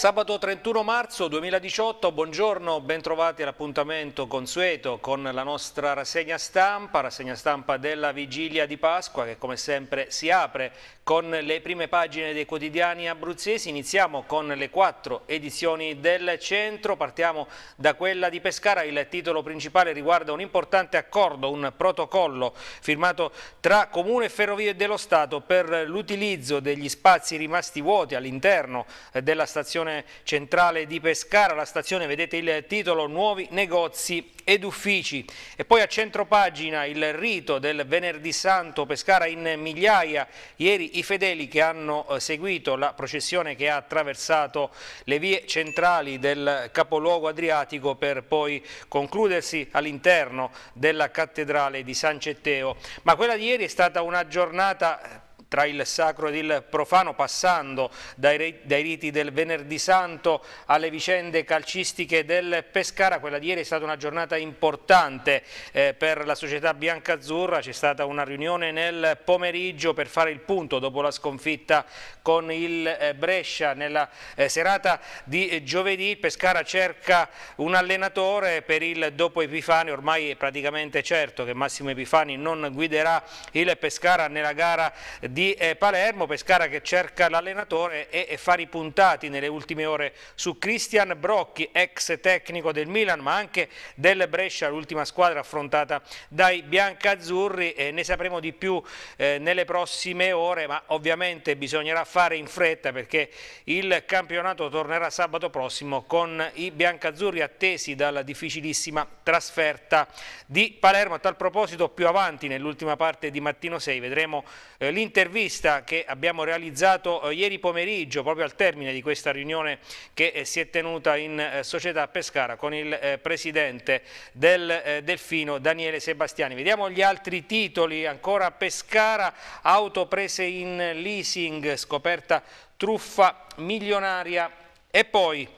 Sabato 31 marzo 2018, buongiorno, bentrovati all'appuntamento consueto con la nostra rassegna stampa, rassegna stampa della vigilia di Pasqua che come sempre si apre con le prime pagine dei quotidiani abruzzesi. Iniziamo con le quattro edizioni del centro, partiamo da quella di Pescara, il titolo principale riguarda un importante accordo, un protocollo firmato tra Comune e Ferrovie dello Stato per l'utilizzo degli spazi rimasti vuoti all'interno della stazione stazione centrale di Pescara, la stazione vedete il titolo Nuovi negozi ed uffici e poi a centro pagina il rito del venerdì santo Pescara in migliaia, ieri i fedeli che hanno eh, seguito la processione che ha attraversato le vie centrali del capoluogo adriatico per poi concludersi all'interno della cattedrale di San Cetteo, ma quella di ieri è stata una giornata tra il sacro ed il profano, passando dai, dai, riti del venerdì santo alle vicende calcistiche del Pescara. Quella di ieri è stata una giornata importante eh, per la società biancazzurra, c'è stata una riunione nel pomeriggio per fare il punto dopo la sconfitta con il eh, Brescia. Nella eh, serata di eh, giovedì Pescara cerca un allenatore per il dopo Epifani, ormai è praticamente certo che Massimo Epifani non guiderà il Pescara nella gara di di eh, Palermo, Pescara che cerca l'allenatore e, e fa ripuntati nelle ultime ore su Cristian Brocchi, ex tecnico del Milan ma anche del Brescia, l'ultima squadra affrontata dai biancazzurri, e ne sapremo di più eh, nelle prossime ore ma ovviamente bisognerà fare in fretta perché il campionato tornerà sabato prossimo con i biancazzurri attesi dalla difficilissima trasferta di Palermo. A tal proposito più avanti nell'ultima parte di Mattino 6 vedremo eh, l'intervento un'intervista che abbiamo realizzato eh, ieri pomeriggio, proprio al termine di questa riunione che eh, si è tenuta in eh, società Pescara con il presidente del Delfino, Daniele Sebastiani. Vediamo gli altri titoli, ancora Pescara, auto prese in leasing, scoperta truffa milionaria e poi...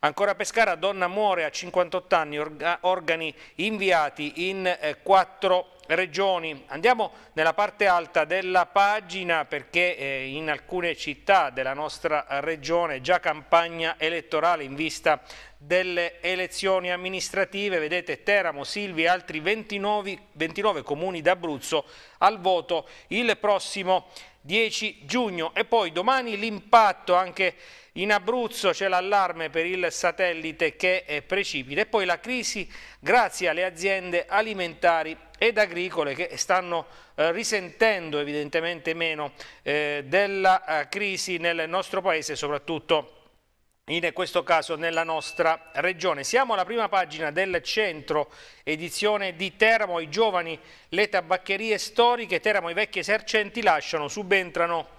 Ancora Pescara, donna muore a 58 anni, organi inviati in quattro regioni. Andiamo nella parte alta della pagina perché eh, in alcune città della nostra regione già campagna elettorale in vista delle elezioni amministrative, vedete Teramo, Silvi e altri 29, 29 comuni d'Abruzzo al voto il prossimo 10 giugno e poi domani l'impatto anche in Abruzzo c'è l'allarme per il satellite che precipita e poi la crisi grazie alle aziende alimentari ed agricole che stanno eh, risentendo evidentemente meno eh, della eh, crisi nel nostro paese, soprattutto in questo caso nella nostra regione. Siamo alla prima pagina del centro edizione di Teramo, i giovani, le tabaccherie storiche, Teramo, i vecchi esercenti lasciano, subentrano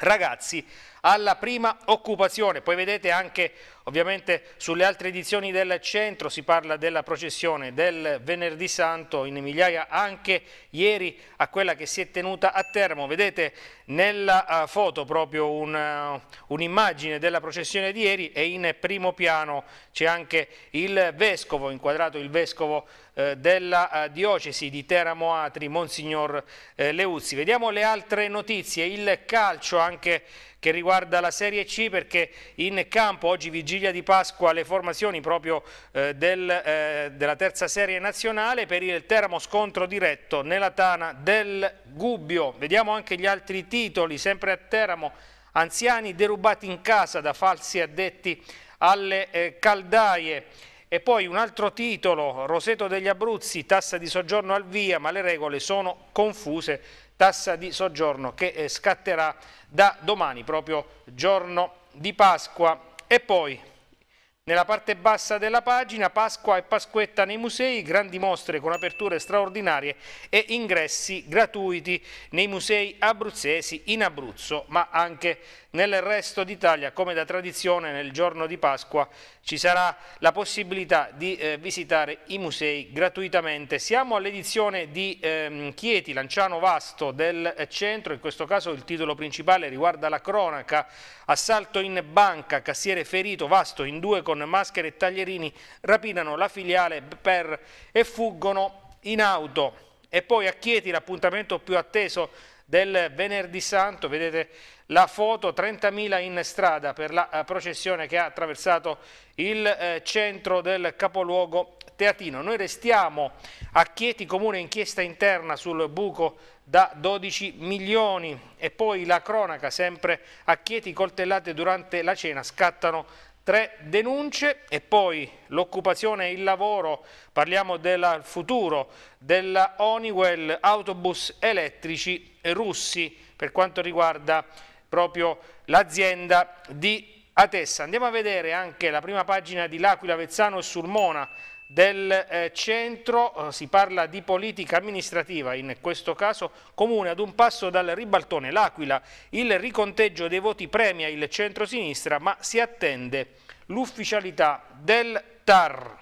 ragazzi alla prima occupazione. Poi vedete anche ovviamente sulle altre edizioni del centro si parla della processione del venerdì santo in migliaia anche ieri a quella che si è tenuta a Termo. Vedete nella eh, foto proprio eh, un'immagine un della processione di ieri e in primo piano c'è anche il vescovo, inquadrato il vescovo eh, della diocesi di Teramo Atri, Monsignor Leuzzi. Vediamo le altre notizie, il calcio anche che riguarda la Serie C perché in campo oggi vigilia di Pasqua le formazioni proprio eh, del, eh, della terza serie nazionale per il Teramo scontro diretto nella tana del Gubbio. Vediamo anche gli altri titoli, sempre a Teramo, anziani derubati in casa da falsi addetti alle eh, caldaie. E poi un altro titolo, Roseto degli Abruzzi, tassa di soggiorno al via, ma le regole sono confuse tassa di soggiorno che eh, scatterà da domani, proprio giorno di Pasqua. E poi nella parte bassa della pagina, Pasqua e Pasquetta nei musei, grandi mostre con aperture straordinarie e ingressi gratuiti nei musei abruzzesi in Abruzzo, ma anche nel resto d'Italia, come da tradizione, nel giorno di Pasqua ci sarà la possibilità di eh, visitare i musei gratuitamente. Siamo all'edizione di ehm, Chieti, Lanciano Vasto del eh, centro, in questo caso il titolo principale riguarda la cronaca, assalto in banca, cassiere ferito, Vasto in due con maschere e taglierini, rapinano la filiale per e fuggono in auto. E poi a Chieti l'appuntamento più atteso del venerdì santo, vedete la foto, 30.000 in strada per la eh, processione che ha attraversato il eh, centro del capoluogo teatino. Noi restiamo a Chieti, comune inchiesta interna sul buco da 12 milioni e poi la cronaca sempre a Chieti coltellate durante la cena scattano tre denunce e poi l'occupazione e il lavoro, parliamo del futuro della Honeywell, autobus elettrici russi per quanto riguarda proprio l'azienda di Atessa. Andiamo a vedere anche la prima pagina di L'Aquila Vezzano e Sulmona, del eh, centro, eh, si parla di politica amministrativa, in questo caso comune ad un passo dal ribaltone l'Aquila, il riconteggio dei voti premia il centro-sinistra ma si attende l'ufficialità del TAR.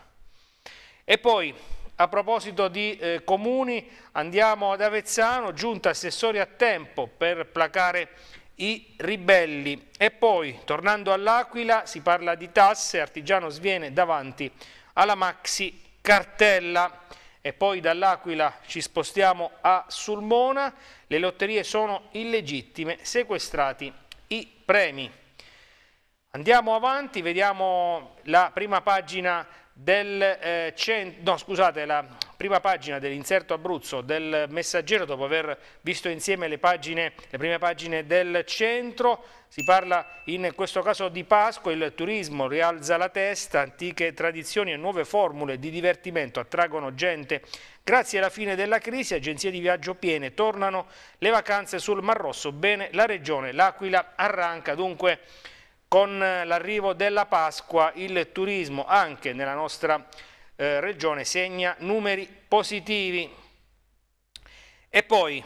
E poi a proposito di eh, comuni andiamo ad Avezzano, giunta assessori a tempo per placare i ribelli e poi tornando all'Aquila si parla di tasse, Artigiano sviene davanti alla Maxi Cartella e poi dall'Aquila ci spostiamo a Sulmona, le lotterie sono illegittime, sequestrati i premi. Andiamo avanti, vediamo la prima pagina del eh, no, scusate, la prima pagina dell'inserto Abruzzo del Messaggero dopo aver visto insieme le, pagine, le prime pagine del centro si parla in questo caso di Pasqua, il turismo rialza la testa, antiche tradizioni e nuove formule di divertimento attraggono gente. Grazie alla fine della crisi, agenzie di viaggio piene, tornano le vacanze sul Mar Rosso, bene la regione, l'Aquila arranca dunque con l'arrivo della Pasqua il turismo anche nella nostra eh, regione segna numeri positivi. E poi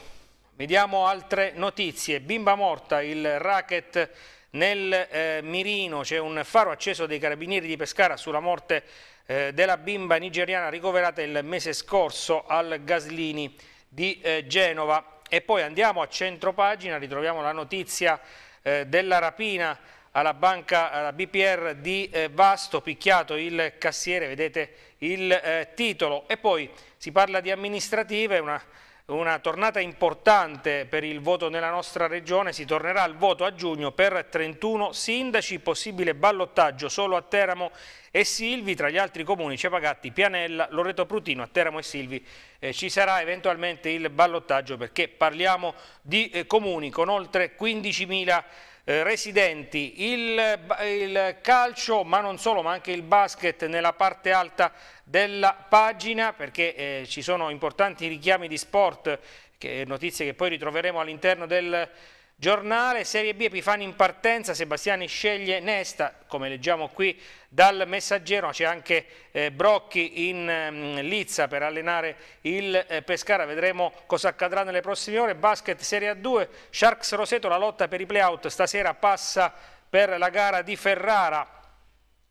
Vediamo altre notizie. Bimba morta, il racket nel eh, mirino. C'è un faro acceso dei carabinieri di Pescara sulla morte eh, della bimba nigeriana ricoverata il mese scorso al Gaslini di eh, Genova. E poi andiamo a centro pagina, ritroviamo la notizia eh, della rapina alla banca alla BPR di eh, Vasto, picchiato il cassiere, vedete il eh, titolo. E poi si parla di amministrative, una una tornata importante per il voto nella nostra regione, si tornerà al voto a giugno per 31 sindaci, possibile ballottaggio solo a Teramo e Silvi, tra gli altri comuni Cepagatti, Pianella, Loreto Prutino, a Teramo e Silvi eh, ci sarà eventualmente il ballottaggio perché parliamo di eh, comuni con oltre 15.000 eh, residenti, il, il calcio ma non solo ma anche il basket nella parte alta della pagina perché eh, ci sono importanti richiami di sport, che, eh, notizie che poi ritroveremo all'interno del Giornale, Serie B Epifani in partenza, Sebastiani sceglie Nesta, come leggiamo qui dal messaggero, c'è anche eh, Brocchi in eh, Lizza per allenare il eh, Pescara, vedremo cosa accadrà nelle prossime ore, basket Serie A2, Sharks Roseto, la lotta per i playout, stasera passa per la gara di Ferrara,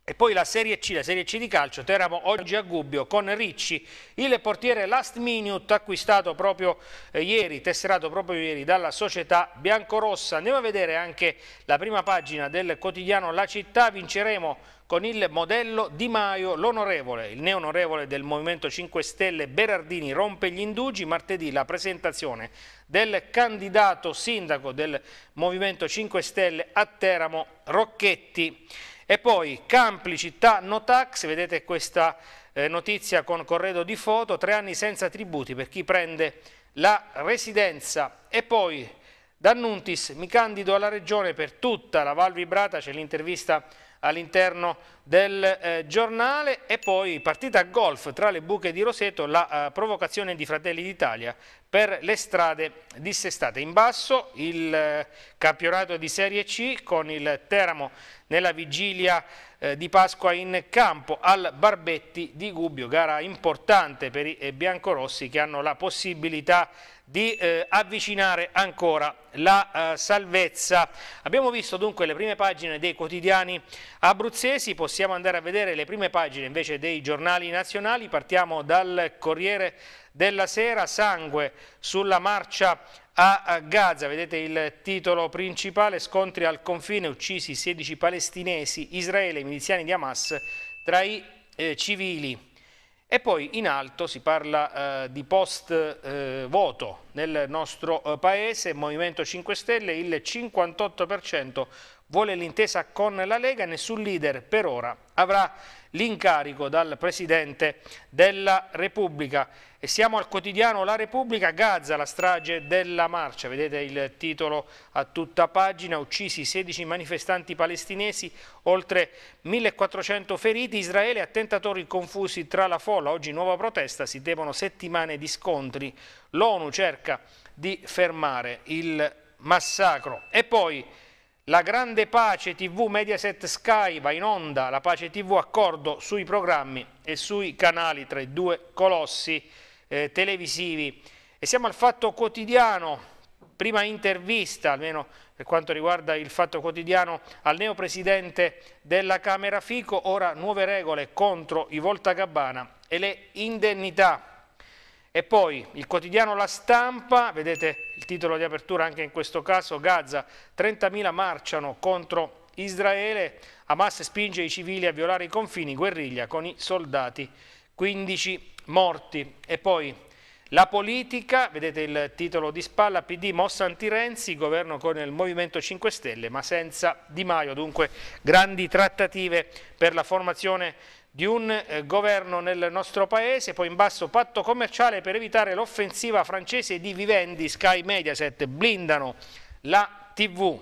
e poi la Serie C, la Serie C di calcio, Teramo oggi a Gubbio con Ricci, il portiere last minute acquistato proprio eh, ieri, tesserato proprio ieri dalla società biancorossa. Andiamo a vedere anche la prima pagina del quotidiano La Città, vinceremo con il modello Di Maio, l'onorevole, il neonorevole del Movimento 5 Stelle Berardini rompe gli indugi, martedì la presentazione del candidato sindaco del Movimento 5 Stelle a Teramo Rocchetti. E poi Campli, città no tax, vedete questa eh, notizia con corredo di foto, tre anni senza tributi per chi prende la residenza. E poi D'Annuntis, mi candido alla regione per tutta la Val Vibrata, c'è l'intervista all'interno del eh, giornale e poi partita a golf tra le buche di Roseto, la eh, provocazione di Fratelli d'Italia per le strade dissestate. In basso il eh, campionato di Serie C con il Teramo nella vigilia eh, di Pasqua in campo al Barbetti di Gubbio, gara importante per i eh, biancorossi che hanno la possibilità di di eh, avvicinare ancora la eh, salvezza. Abbiamo visto dunque le prime pagine dei quotidiani abruzzesi, possiamo andare a vedere le prime pagine invece dei giornali nazionali, partiamo dal Corriere della Sera, sangue sulla marcia a Gaza, vedete il titolo principale, scontri al confine, uccisi 16 palestinesi, Israele miliziani di Hamas tra i eh, civili. E poi in alto si parla eh, di post eh, voto nel nostro eh, paese, Movimento 5 Stelle, il 58% vuole l'intesa con la Lega, nessun leader per ora avrà l'incarico dal Presidente della Repubblica. E siamo al quotidiano La Repubblica, Gaza, la strage della marcia, vedete il titolo a tutta pagina, uccisi 16 manifestanti palestinesi, oltre 1400 feriti, Israele attentatori confusi tra la folla, oggi nuova protesta, si devono settimane di scontri, l'ONU cerca di fermare il massacro. E poi la grande pace TV Mediaset Sky va in onda, la pace TV accordo sui programmi e sui canali tra i due colossi eh, televisivi. E siamo al Fatto Quotidiano, prima intervista, almeno per quanto riguarda il Fatto Quotidiano, al neopresidente della Camera Fico, ora nuove regole contro i Volta Gabbana e le indennità. E poi il quotidiano La Stampa, vedete il titolo di apertura anche in questo caso, Gaza, 30.000 marciano contro Israele, Hamas spinge i civili a violare i confini, guerriglia con i soldati, 15 morti. E poi la politica, vedete il titolo di spalla, PD mossa anti-Renzi, governo con il Movimento 5 Stelle ma senza Di Maio, dunque grandi trattative per la formazione di un eh, governo nel nostro paese, poi in basso patto commerciale per evitare l'offensiva francese di Vivendi, Sky Mediaset, blindano la TV.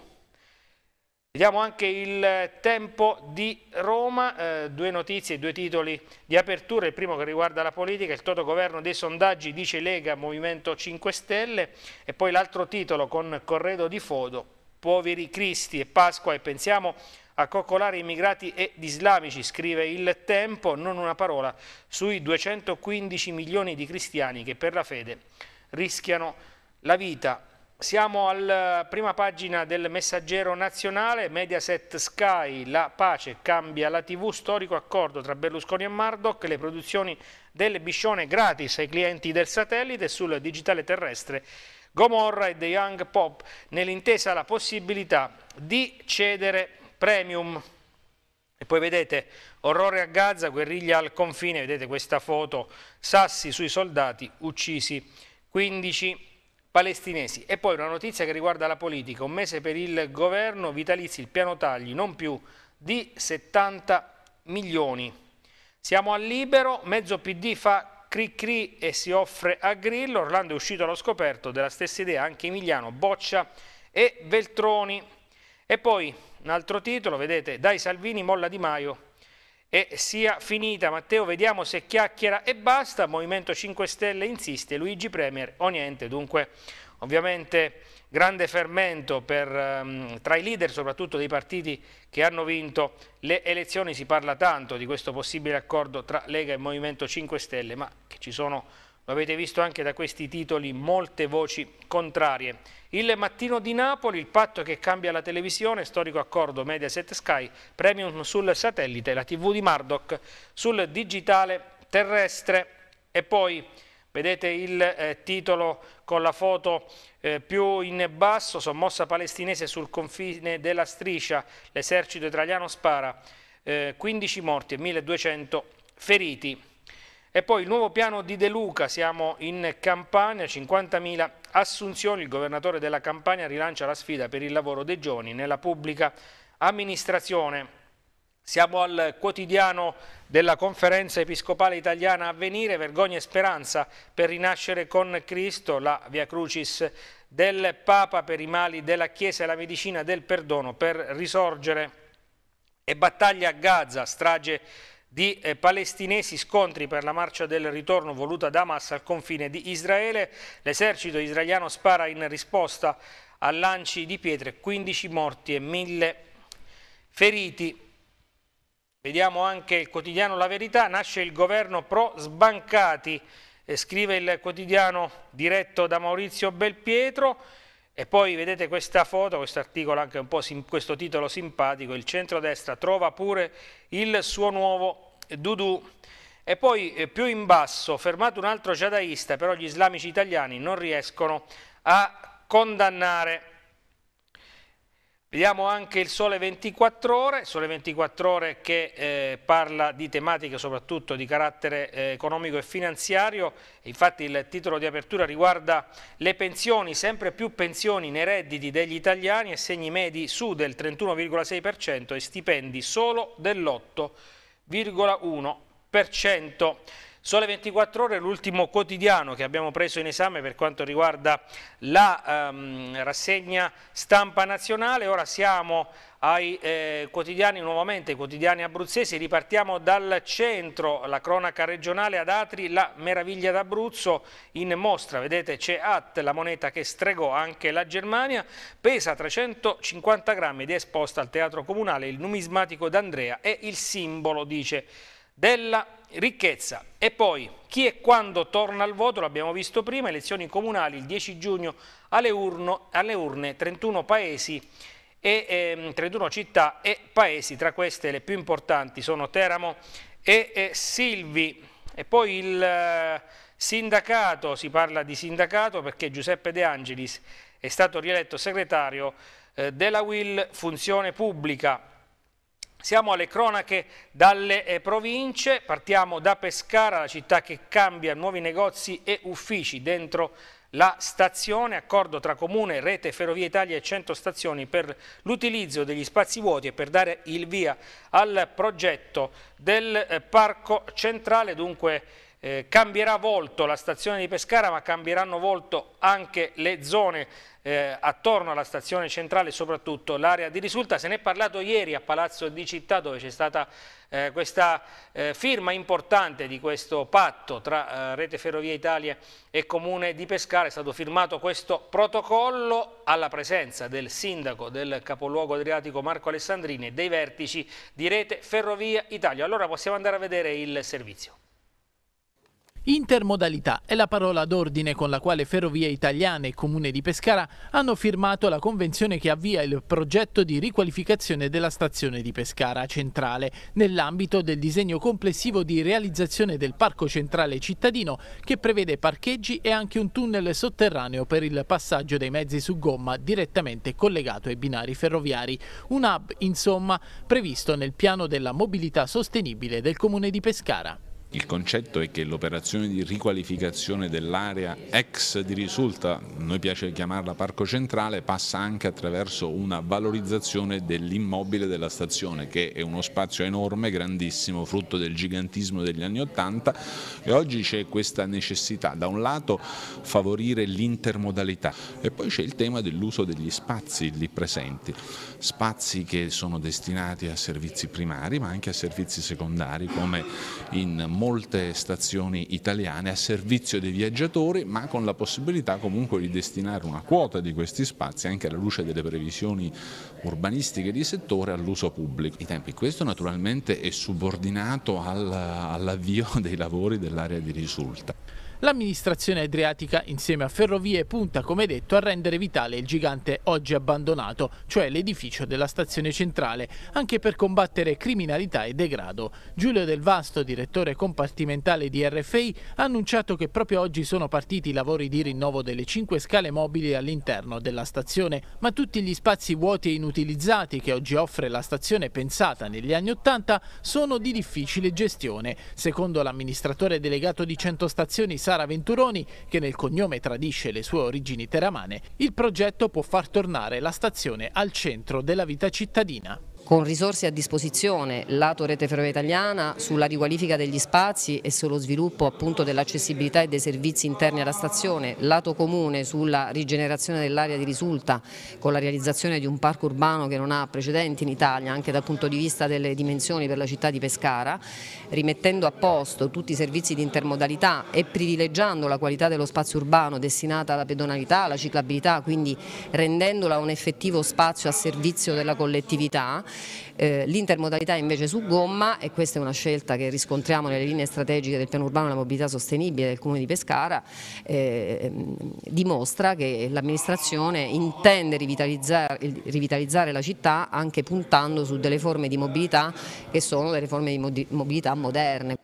Vediamo anche il tempo di Roma, eh, due notizie, due titoli di apertura, il primo che riguarda la politica, il toto governo dei sondaggi dice Lega, Movimento 5 Stelle e poi l'altro titolo con Corredo di Fodo, poveri Cristi e Pasqua e pensiamo a coccolare immigrati ed islamici, scrive il Tempo, non una parola, sui 215 milioni di cristiani che per la fede rischiano la vita. Siamo alla eh, prima pagina del messaggero nazionale, Mediaset Sky, la pace cambia la tv, storico accordo tra Berlusconi e Mardoc, le produzioni del Biscione gratis ai clienti del satellite sul digitale terrestre Gomorra e The Young Pop, nell'intesa la possibilità di cedere premium. E poi vedete orrore a Gaza, guerriglia al confine, vedete questa foto, sassi sui soldati, uccisi 15 palestinesi. E poi una notizia che riguarda la politica, un mese per il governo, vitalizi il piano tagli non più di 70 milioni. Siamo al libero, mezzo PD fa cri cri e si offre a Grillo, Orlando è uscito allo scoperto della stessa idea, anche Emiliano, Boccia e Veltroni. E poi un altro titolo, vedete, dai Salvini molla Di Maio e sia finita. Matteo, vediamo se chiacchiera e basta, Movimento 5 Stelle insiste, Luigi Premier o niente, dunque ovviamente grande fermento per, um, tra i leader soprattutto dei partiti che hanno vinto le elezioni, si parla tanto di questo possibile accordo tra Lega e Movimento 5 Stelle, ma che ci sono, lo avete visto anche da questi titoli, molte voci contrarie. Il mattino di Napoli, il patto che cambia la televisione, storico accordo Mediaset Sky, premium sul satellite, la tv di Mardoc, sul digitale terrestre e poi vedete il eh, titolo con la foto eh, più in basso, sommossa palestinese sul confine della striscia, l'esercito italiano spara, eh, 15 morti e 1200 feriti. E poi il nuovo piano di De Luca, siamo in Campania, 50.000 assunzioni, il governatore della Campania rilancia la sfida per il lavoro dei giovani nella pubblica amministrazione. Siamo al quotidiano della conferenza episcopale italiana Avvenire, vergogna e speranza per rinascere con Cristo, la Via Crucis del Papa per i mali della Chiesa e la medicina del perdono per risorgere e battaglia a Gaza, strage di eh, palestinesi scontri per la marcia del ritorno voluta da Hamas al confine di Israele. L'esercito israeliano spara in risposta a lanci di pietre, 15 morti e 1000 feriti. Vediamo anche il quotidiano La Verità, nasce il governo pro sbancati, eh, scrive il quotidiano diretto da Maurizio Belpietro. E poi vedete questa foto, questo articolo anche un po' questo titolo simpatico, il centrodestra trova pure il suo nuovo Dudu. E poi eh, più in basso, fermato un altro jihadista, però gli islamici italiani non riescono a condannare Vediamo anche il Sole 24 Ore, Sole 24 Ore che eh, parla di tematiche soprattutto di carattere eh, economico e finanziario, infatti il titolo di apertura riguarda le pensioni, sempre più pensioni nei redditi degli italiani, assegni medi su del 31,6% e stipendi solo dell'8,1%. Sole 24 ore, l'ultimo quotidiano che abbiamo preso in esame per quanto riguarda la ehm, rassegna stampa nazionale, ora siamo ai eh, quotidiani nuovamente, quotidiani abruzzesi, ripartiamo dal centro, la cronaca regionale ad Atri, la meraviglia d'Abruzzo in mostra, vedete c'è At, la moneta che stregò anche la Germania, pesa 350 grammi ed è esposta al Teatro Comunale, il numismatico d'Andrea è il simbolo, dice della ricchezza. E poi chi e quando torna al voto, l'abbiamo visto prima, elezioni comunali il 10 giugno alle, urno, alle urne 31 paesi e eh, 31 città e paesi, tra queste le più importanti sono Teramo e, e Silvi. E poi il eh, sindacato, si parla di sindacato perché Giuseppe De Angelis è stato rieletto segretario eh, della WIL Funzione Pubblica siamo alle cronache dalle eh, province, partiamo da Pescara, la città che cambia nuovi negozi e uffici dentro la stazione, accordo tra Comune, Rete Ferrovie Italia e 100 stazioni per l'utilizzo degli spazi vuoti e per dare il via al progetto del eh, Parco Centrale, dunque eh, cambierà volto la stazione di Pescara ma cambieranno volto anche le zone eh, attorno alla stazione centrale soprattutto l'area di risulta se ne è parlato ieri a Palazzo di Città dove c'è stata eh, questa eh, firma importante di questo patto tra eh, Rete Ferrovie Italia e Comune di Pescara è stato firmato questo protocollo alla presenza del sindaco del capoluogo adriatico Marco Alessandrini e dei vertici di Rete Ferrovia Italia allora possiamo andare a vedere il servizio Intermodalità è la parola d'ordine con la quale Ferrovie Italiane e Comune di Pescara hanno firmato la convenzione che avvia il progetto di riqualificazione della stazione di Pescara Centrale nell'ambito del disegno complessivo di realizzazione del Parco Centrale Cittadino che prevede parcheggi e anche un tunnel sotterraneo per il passaggio dei mezzi su gomma direttamente collegato ai binari ferroviari. Un hub, insomma, previsto nel piano della mobilità sostenibile del Comune di Pescara. Il concetto è che l'operazione di riqualificazione dell'area ex di risulta, noi piace chiamarla parco centrale, passa anche attraverso una valorizzazione dell'immobile della stazione che è uno spazio enorme, grandissimo, frutto del gigantismo degli anni Ottanta e oggi c'è questa necessità, da un lato favorire l'intermodalità e poi c'è il tema dell'uso degli spazi lì presenti, spazi che sono destinati a servizi primari ma anche a servizi secondari come in molte stazioni italiane a servizio dei viaggiatori ma con la possibilità comunque di destinare una quota di questi spazi anche alla luce delle previsioni urbanistiche di settore all'uso pubblico. I tempi, questo naturalmente è subordinato all'avvio dei lavori dell'area di risulta. L'amministrazione adriatica insieme a Ferrovie punta, come detto, a rendere vitale il gigante oggi abbandonato, cioè l'edificio della stazione centrale, anche per combattere criminalità e degrado. Giulio Del Vasto, direttore compartimentale di RFI, ha annunciato che proprio oggi sono partiti i lavori di rinnovo delle cinque scale mobili all'interno della stazione, ma tutti gli spazi vuoti e inutilizzati che oggi offre la stazione pensata negli anni Ottanta sono di difficile gestione. Secondo l'amministratore delegato di 100 stazioni Sara Venturoni, che nel cognome tradisce le sue origini teramane, il progetto può far tornare la stazione al centro della vita cittadina con risorse a disposizione lato rete ferroviaria italiana sulla riqualifica degli spazi e sullo sviluppo dell'accessibilità e dei servizi interni alla stazione, lato comune sulla rigenerazione dell'area di risulta con la realizzazione di un parco urbano che non ha precedenti in Italia anche dal punto di vista delle dimensioni per la città di Pescara, rimettendo a posto tutti i servizi di intermodalità e privilegiando la qualità dello spazio urbano destinata alla pedonalità, alla ciclabilità, quindi rendendola un effettivo spazio a servizio della collettività eh, l'intermodalità invece su gomma e questa è una scelta che riscontriamo nelle linee strategiche del piano urbano della mobilità sostenibile del Comune di Pescara, eh, dimostra che l'amministrazione intende rivitalizzare, rivitalizzare la città anche puntando su delle forme di mobilità che sono delle forme di mobilità moderne.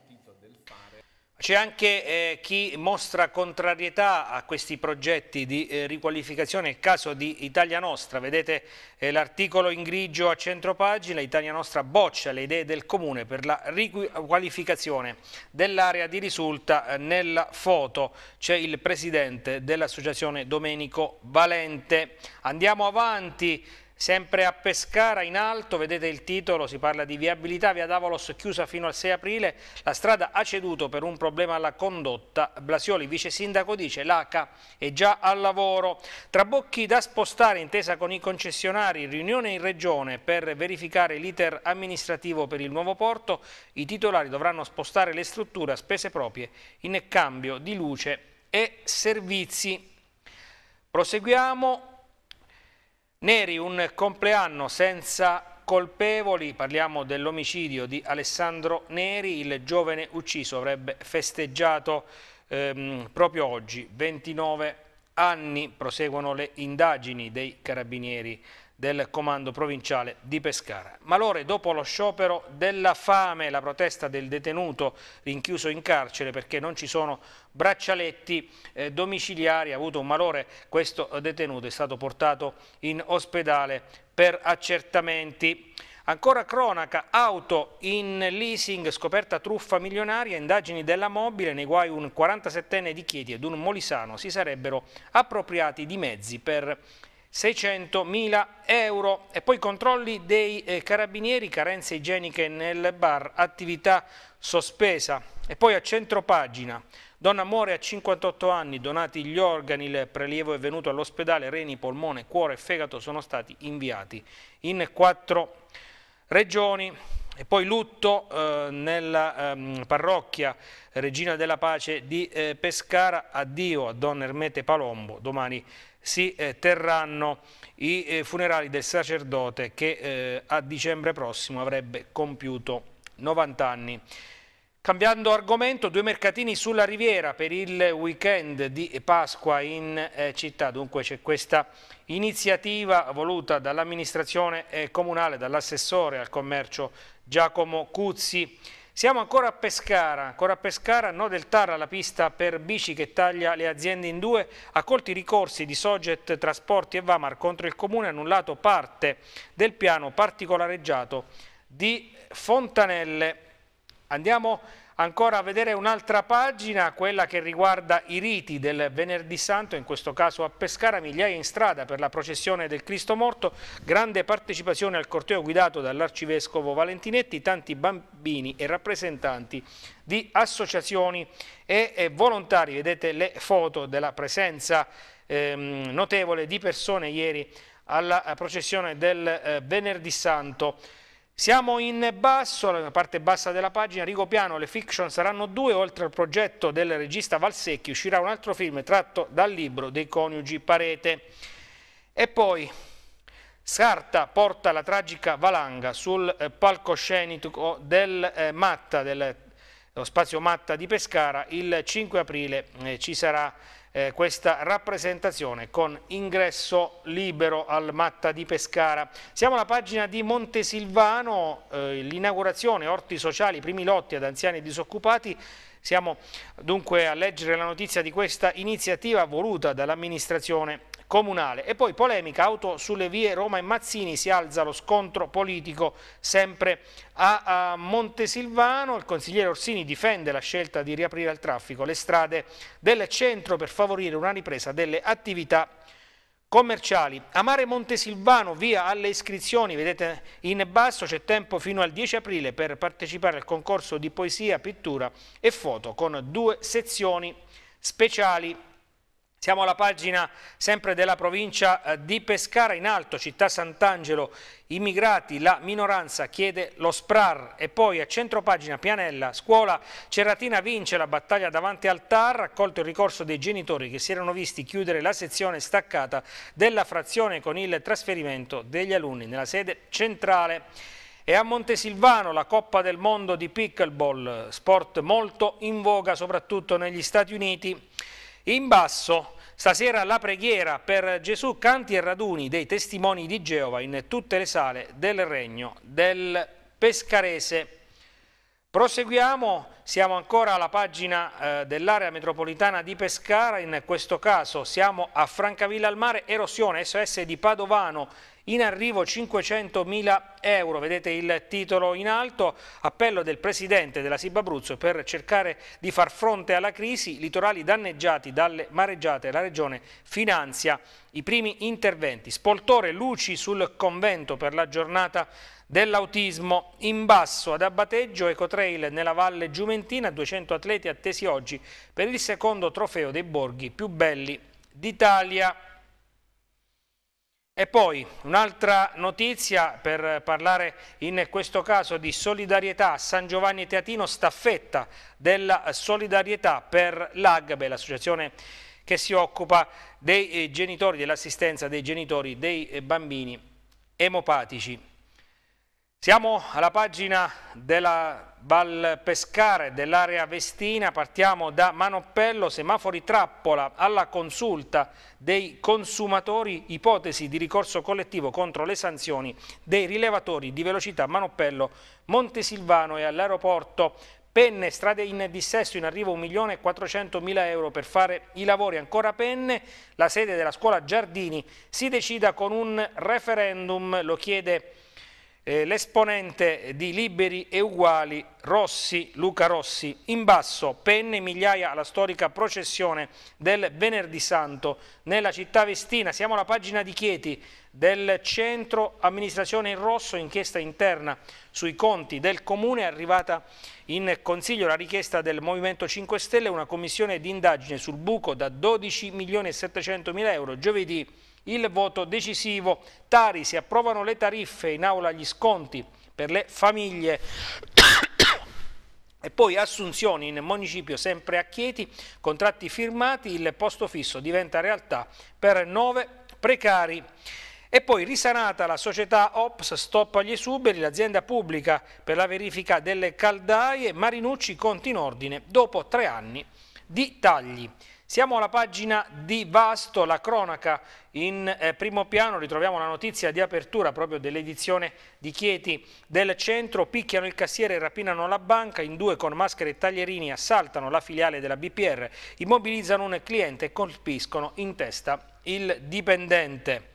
C'è anche eh, chi mostra contrarietà a questi progetti di eh, riqualificazione, il caso di Italia Nostra, vedete eh, l'articolo in grigio a centro pagina, Italia Nostra boccia le idee del Comune per la riqualificazione dell'area di risulta eh, nella foto, c'è il presidente dell'associazione Domenico Valente. Andiamo avanti Sempre a Pescara in alto, vedete il titolo, si parla di viabilità, via Davolos chiusa fino al 6 aprile, la strada ha ceduto per un problema alla condotta, Blasioli vice sindaco dice l'ACA è già al lavoro. Trabocchi da spostare, intesa con i concessionari, riunione in regione per verificare l'iter amministrativo per il nuovo porto, i titolari dovranno spostare le strutture a spese proprie in cambio di luce e servizi. Proseguiamo Neri, un compleanno senza colpevoli, parliamo dell'omicidio di Alessandro Neri, il giovane ucciso avrebbe festeggiato ehm, proprio oggi 29 anni, proseguono le indagini dei carabinieri del comando provinciale di Pescara. Malore dopo lo sciopero della fame, la protesta del detenuto rinchiuso in carcere perché non ci sono braccialetti eh, domiciliari, ha avuto un malore questo detenuto, è stato portato in ospedale per accertamenti. Ancora cronaca, auto in leasing, scoperta truffa milionaria, indagini della mobile, nei guai un 47enne di Chieti ed un molisano si sarebbero appropriati di mezzi per 600.000 euro. E poi controlli dei eh, carabinieri, carenze igieniche nel bar, attività sospesa. E poi a centro pagina, donna muore a 58 anni, donati gli organi, il prelievo è venuto all'ospedale, reni, polmone, cuore e fegato sono stati inviati in quattro regioni. E poi lutto eh, nella ehm, parrocchia Regina della Pace di eh, Pescara, addio a Don Ermete Palombo, domani si eh, terranno i eh, funerali del sacerdote che eh, a dicembre prossimo avrebbe compiuto 90 anni. Cambiando argomento, due mercatini sulla riviera per il weekend di Pasqua in eh, città. Dunque c'è questa iniziativa voluta dall'amministrazione comunale, dall'assessore al commercio Giacomo Cuzzi. Siamo ancora a Pescara, ancora a Pescara, no del Tarra, la pista per bici che taglia le aziende in due, accolti ricorsi di Soget Trasporti e Vamar contro il Comune, annullato parte del piano particolareggiato di Fontanelle. Andiamo a ancora a vedere un'altra pagina, quella che riguarda i riti del Venerdì Santo, in questo caso a Pescara, migliaia in strada per la processione del Cristo Morto, grande partecipazione al corteo guidato dall'Arcivescovo Valentinetti, tanti bambini e rappresentanti di associazioni e volontari, vedete le foto della presenza ehm, notevole di persone ieri alla processione del eh, Venerdì Santo. Siamo in basso, alla parte bassa della pagina, Rigo Piano, le fiction saranno due, oltre al progetto del regista Valsecchi uscirà un altro film tratto dal libro dei coniugi Parete. E poi Scarta porta la tragica valanga sul eh, palcoscenico del eh, Matta, dello eh, spazio Matta di Pescara, il 5 aprile eh, ci sarà eh, questa rappresentazione con ingresso libero al Matta di Pescara. Siamo alla pagina di Montesilvano, eh, l'inaugurazione Orti Sociali, primi lotti ad anziani e disoccupati. Siamo dunque a leggere la notizia di questa iniziativa voluta dall'amministrazione comunale. E poi polemica, auto sulle vie Roma e Mazzini, si alza lo scontro politico sempre a, a Montesilvano, il consigliere Orsini difende la scelta di riaprire al traffico le strade del centro per favorire una ripresa delle attività commerciali. Amare Montesilvano via alle iscrizioni, vedete in basso c'è tempo fino al 10 aprile per partecipare al concorso di poesia, pittura e foto con due sezioni speciali. Siamo alla pagina sempre della provincia eh, di Pescara, in alto, città Sant'Angelo, immigrati, la minoranza chiede lo SPRAR e poi a centro pagina Pianella, scuola Ceratina vince la battaglia davanti al TAR, accolto il ricorso dei genitori che si erano visti chiudere la sezione staccata della frazione con il trasferimento degli alunni nella sede centrale. E a Montesilvano la Coppa del Mondo di Pickleball, sport molto in voga soprattutto negli Stati Uniti. In basso, stasera la preghiera per Gesù, canti e raduni dei testimoni di Geova in tutte le sale del regno del Pescarese. Proseguiamo, siamo ancora alla pagina eh, dell'area metropolitana di Pescara, in questo caso siamo a Francavilla al Mare, erosione SOS di Padovano, in arrivo 500.000 euro, vedete il titolo in alto, appello del presidente della Sib Abruzzo per cercare di far fronte alla crisi, litorali danneggiati dalle mareggiate, la regione finanzia i primi interventi, spoltore luci sul convento per la giornata dell'autismo, in basso ad Abbateggio, Ecotrail nella Valle Giumentina, 200 atleti attesi oggi per il secondo trofeo dei borghi più belli d'Italia. E poi un'altra notizia per parlare in questo caso di solidarietà San Giovanni Teatino, staffetta della solidarietà per l'AGBE, l'associazione che si occupa dei eh, genitori, dell'assistenza dei genitori dei eh, bambini emopatici. Siamo alla pagina della Val Pescare dell'area Vestina, partiamo da Manoppello, semafori trappola alla consulta dei consumatori, ipotesi di ricorso collettivo contro le sanzioni dei rilevatori di velocità Manoppello, Montesilvano e all'aeroporto Penne, strade in dissesto, in arrivo 1.400.000 euro per fare i lavori. Ancora Penne, la sede della scuola Giardini si decida con un referendum, lo chiede eh, l'esponente di Liberi e Uguali Rossi, Luca Rossi, in basso penne migliaia alla storica processione del Venerdì Santo nella città vestina, siamo alla pagina di Chieti del centro amministrazione in rosso, inchiesta interna sui conti del comune, è arrivata in consiglio la richiesta del Movimento 5 Stelle, una commissione d'indagine sul buco da 12 milioni e 700 mila euro, giovedì il voto decisivo. Tari, si approvano le tariffe, in aula gli sconti per le famiglie. E poi assunzioni in municipio sempre a Chieti, contratti firmati, il posto fisso diventa realtà per nove precari. E poi risanata la società Ops, stop agli esuberi, l'azienda pubblica per la verifica delle caldaie, Marinucci conti in ordine dopo tre anni di tagli. Siamo alla pagina di Vasto, la cronaca in eh, primo piano, ritroviamo la notizia di apertura proprio dell'edizione di Chieti del centro, picchiano il cassiere e rapinano la banca, in due con maschere e taglierini assaltano la filiale della BPR, immobilizzano un cliente e colpiscono in testa il dipendente.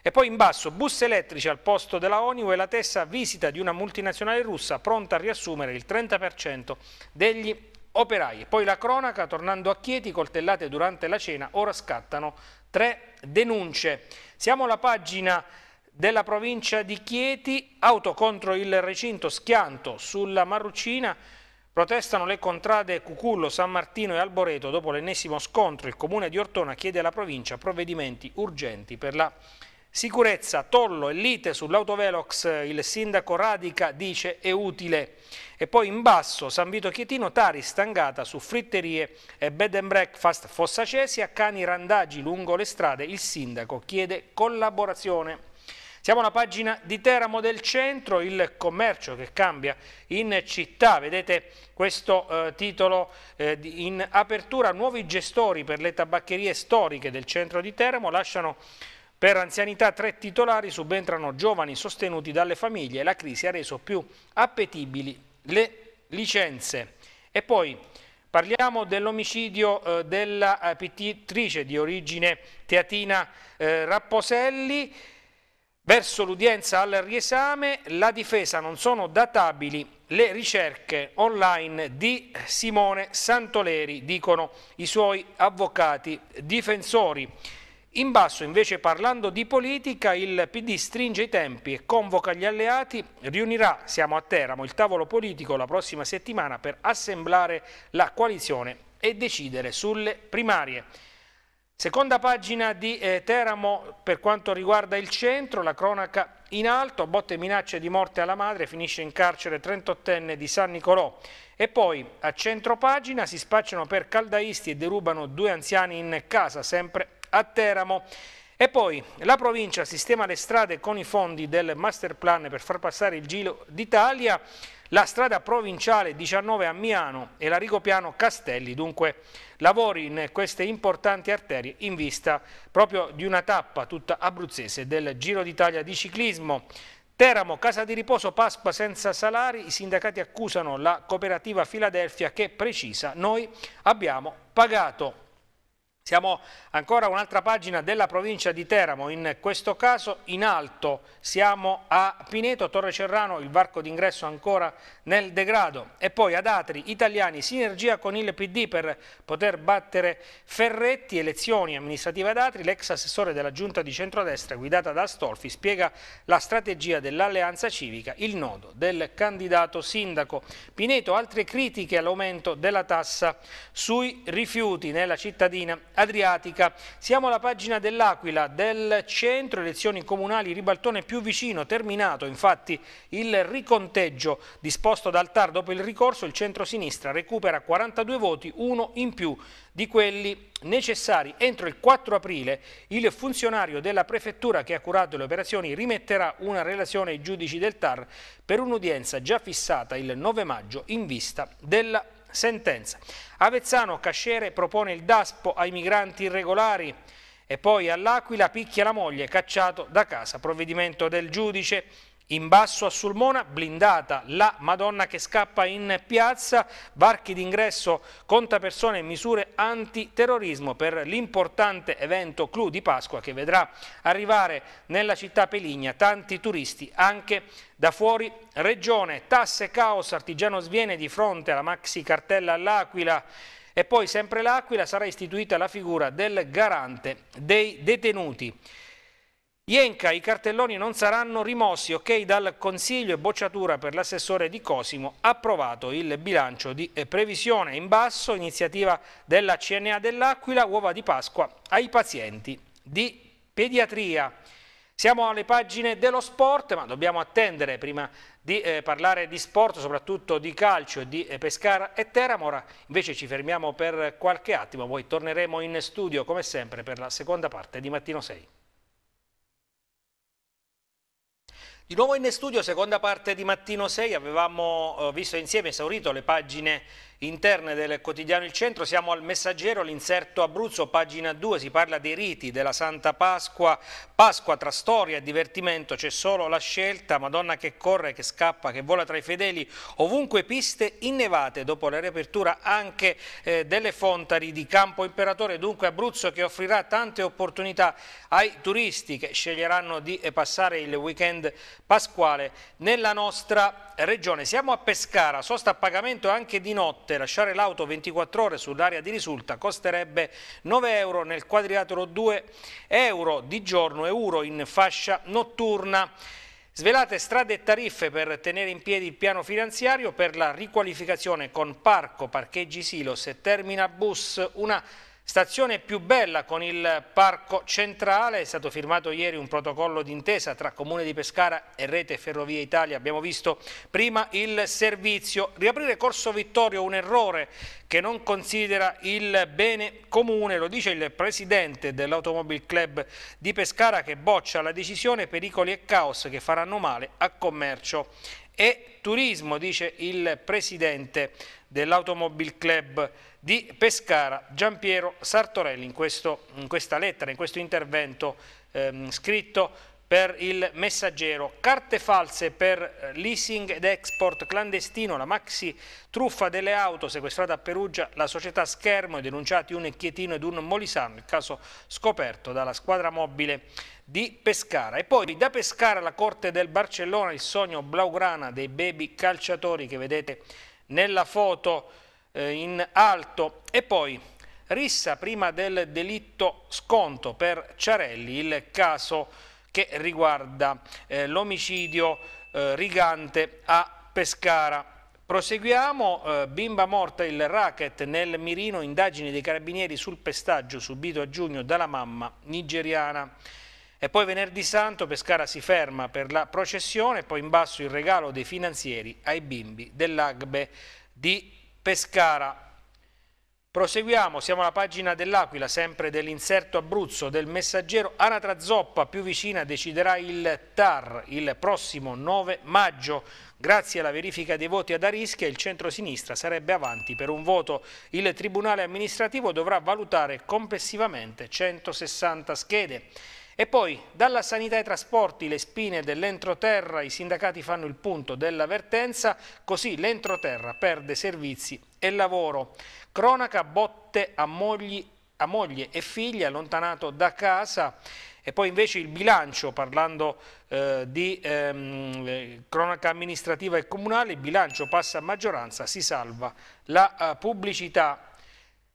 E poi in basso, bus elettrici al posto della ONU e la Tessa visita di una multinazionale russa pronta a riassumere il 30% degli operai. Poi la cronaca, tornando a Chieti, coltellate durante la cena, ora scattano tre denunce. Siamo alla pagina della provincia di Chieti, auto contro il recinto schianto sulla Marrucina, protestano le contrade Cucullo, San Martino e Alboreto dopo l'ennesimo scontro. Il comune di Ortona chiede alla provincia provvedimenti urgenti per la Sicurezza, tollo e lite sull'autovelox, il sindaco Radica dice è utile. E poi in basso, San Vito Chietino, Tari stangata su fritterie e bed and breakfast Fossa Cesia, cani randaggi lungo le strade, il sindaco chiede collaborazione. Siamo alla pagina di Teramo del centro, il commercio che cambia in città, vedete questo eh, titolo eh, in apertura, nuovi gestori per le tabaccherie storiche del centro di Teramo lasciano per anzianità tre titolari subentrano giovani sostenuti dalle famiglie. La crisi ha reso più appetibili le licenze. E poi parliamo dell'omicidio eh, della eh, pittrice di origine teatina eh, Rapposelli. Verso l'udienza al riesame, la difesa non sono databili le ricerche online di Simone Santoleri, dicono i suoi avvocati difensori. In basso, invece, parlando di politica, il PD stringe i tempi e convoca gli alleati, riunirà, siamo a Teramo, il tavolo politico la prossima settimana per assemblare la coalizione e decidere sulle primarie. Seconda pagina di eh, Teramo per quanto riguarda il centro, la cronaca in alto, botte e minacce di morte alla madre, finisce in carcere 38enne di San Nicolò. E poi a centro pagina si spacciano per caldaisti e derubano due anziani in casa, sempre a Teramo. E poi la provincia sistema le strade con i fondi del master plan per far passare il Giro d'Italia, la strada provinciale 19 a Miano e la Rigopiano Castelli, dunque lavori in queste importanti arterie in vista proprio di una tappa tutta abruzzese del Giro d'Italia di ciclismo. Teramo, casa di riposo Pasqua senza salari, i sindacati accusano la cooperativa Filadelfia che precisa noi abbiamo pagato siamo ancora a un'altra pagina della provincia di Teramo, in questo caso in alto, siamo a Pineto, Torre Cerrano, il varco d'ingresso ancora nel degrado e poi ad Atri, italiani, sinergia con il PD per poter battere Ferretti, elezioni amministrative ad Atri, l'ex assessore della giunta di centrodestra guidata da Stolfi spiega la strategia dell'alleanza civica, il nodo del candidato sindaco. Pineto, altre critiche all'aumento della tassa sui rifiuti nella cittadina Adriatica. Siamo alla pagina dell'Aquila, del centro, elezioni comunali Ribaltone più vicino, terminato infatti il riconteggio disposto dal TAR dopo il ricorso, il centro-sinistra recupera 42 voti, uno in più di quelli necessari. Entro il 4 aprile il funzionario della prefettura che ha curato le operazioni rimetterà una relazione ai giudici del TAR per un'udienza già fissata il 9 maggio in vista della sentenza. Avezzano Cascere propone il DASPO ai migranti irregolari e poi all'Aquila picchia la moglie cacciato da casa, provvedimento del giudice in basso a Sulmona, blindata, la Madonna che scappa in piazza, varchi d'ingresso, conta persone e misure antiterrorismo per l'importante evento clou di Pasqua che vedrà arrivare nella città Peligna tanti turisti anche da fuori regione. Tasse, caos, artigiano sviene di fronte alla maxi cartella all'Aquila. E poi sempre l'Aquila sarà istituita la figura del garante dei detenuti. Ienca, i cartelloni non saranno rimossi, ok dal Consiglio e bocciatura per l'assessore di Cosimo, approvato il bilancio di eh, previsione. In basso, iniziativa della CNA dell'Aquila, uova di Pasqua ai pazienti di pediatria. Siamo alle pagine dello sport, ma dobbiamo attendere prima di eh, parlare di sport, soprattutto di calcio e di eh, Pescara e Teramo. Ora invece ci fermiamo per qualche attimo, poi torneremo in studio come sempre per la seconda parte di Mattino 6. Di nuovo in studio, seconda parte di Mattino 6, avevamo eh, visto insieme esaurito le pagine interne del quotidiano Il Centro, siamo al Messaggero, l'inserto Abruzzo, pagina 2, si parla dei riti della Santa Pasqua, Pasqua tra storia e divertimento, c'è solo la scelta, Madonna che corre, che scappa, che vola tra i fedeli, ovunque piste innevate dopo la riapertura anche eh, delle fontari di Campo Imperatore, dunque Abruzzo che offrirà tante opportunità ai turisti che sceglieranno di eh, passare il weekend pasquale nella nostra regione. Siamo a Pescara, sosta a pagamento anche di notte, notte lasciare l'auto 24 ore sull'area di risulta costerebbe 9 euro nel quadrilatero 2 euro di giorno e euro in fascia notturna. Svelate strade e tariffe per tenere in piedi il piano finanziario per la riqualificazione con parco, parcheggi silos e termina bus, una Stazione più bella con il parco centrale, è stato firmato ieri un protocollo d'intesa tra Comune di Pescara e Rete Ferrovie Italia, abbiamo visto prima il servizio. Riaprire Corso Vittorio un errore che non considera il bene comune, lo dice il presidente dell'Automobile Club di Pescara che boccia la decisione pericoli e caos che faranno male a commercio e turismo, dice il presidente dell'Automobile Club di Pescara, Giampiero Sartorelli, in, questo, in, questa lettera, in questo intervento ehm, scritto per il messaggero, carte false per eh, leasing ed export clandestino, la maxi truffa delle auto sequestrata a Perugia, la società Schermo e denunciati un Chietino ed un Molisano, il caso scoperto dalla squadra mobile di Pescara. E poi da Pescara la corte del Barcellona il sogno blaugrana dei baby calciatori che vedete nella foto eh, in alto. E poi rissa prima del delitto sconto per Ciarelli, il caso che riguarda eh, l'omicidio eh, rigante a Pescara. Proseguiamo, eh, bimba morta il racket nel mirino, indagini dei carabinieri sul pestaggio subito a giugno dalla mamma nigeriana. E poi venerdì santo Pescara si ferma per la processione, poi in basso il regalo dei finanzieri ai bimbi dell'Agbe di Pescara. Proseguiamo, siamo alla pagina dell'Aquila, sempre dell'inserto Abruzzo del messaggero. Anatra Zoppa, più vicina, deciderà il TAR il prossimo 9 maggio. Grazie alla verifica dei voti ad Arischia, il centro-sinistra sarebbe avanti per un voto. Il Tribunale amministrativo dovrà valutare complessivamente 160 schede. E poi dalla sanità ai trasporti, le spine dell'entroterra, i sindacati fanno il punto dell'avvertenza, così l'entroterra perde servizi e lavoro. Cronaca botte a, mogli, a moglie e figlia allontanato da casa. E poi invece il bilancio, parlando eh, di ehm, eh, cronaca amministrativa e comunale, il bilancio passa a maggioranza, si salva la eh, pubblicità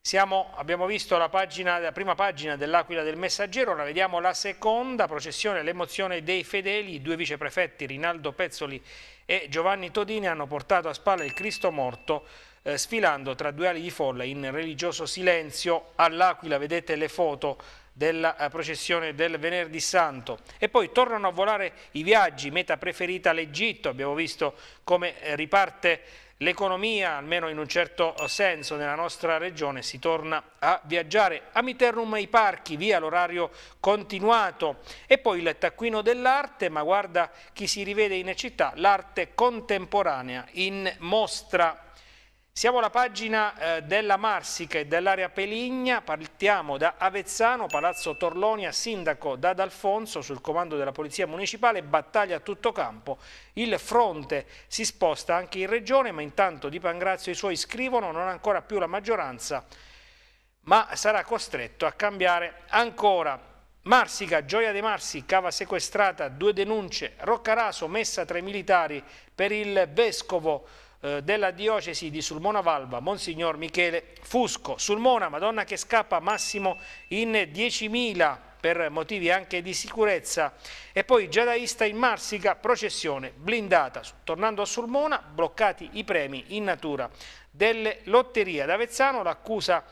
siamo, abbiamo visto la, pagina, la prima pagina dell'Aquila del Messaggero, ora vediamo la seconda, processione l'emozione dei fedeli, i due viceprefetti Rinaldo Pezzoli e Giovanni Todini hanno portato a spalla il Cristo morto eh, sfilando tra due ali di folla in religioso silenzio all'Aquila, vedete le foto della eh, processione del venerdì santo e poi tornano a volare i viaggi, meta preferita l'Egitto, abbiamo visto come eh, riparte l'economia, almeno in un certo senso, nella nostra regione si torna a viaggiare. A Miterrum i parchi, via l'orario continuato e poi il taccuino dell'arte, ma guarda chi si rivede in città, l'arte contemporanea in mostra. Siamo alla pagina eh, della Marsica e dell'area Peligna, partiamo da Avezzano, Palazzo Torlonia, sindaco D'Adalfonso sul comando della Polizia Municipale, battaglia a tutto campo, il fronte si sposta anche in regione ma intanto Di Pangrazio e i suoi scrivono non ha ancora più la maggioranza ma sarà costretto a cambiare ancora. Marsica, Gioia De Marsi, cava sequestrata, due denunce, Roccaraso messa tra i militari per il vescovo eh, della diocesi di Sulmona Valva, Monsignor Michele Fusco. Sulmona, Madonna che scappa, massimo in 10.000 per motivi anche di sicurezza. E poi Giadaista in Marsica, processione blindata. Tornando a Sulmona, bloccati i premi in natura delle lotterie. Ad Avezzano l'accusa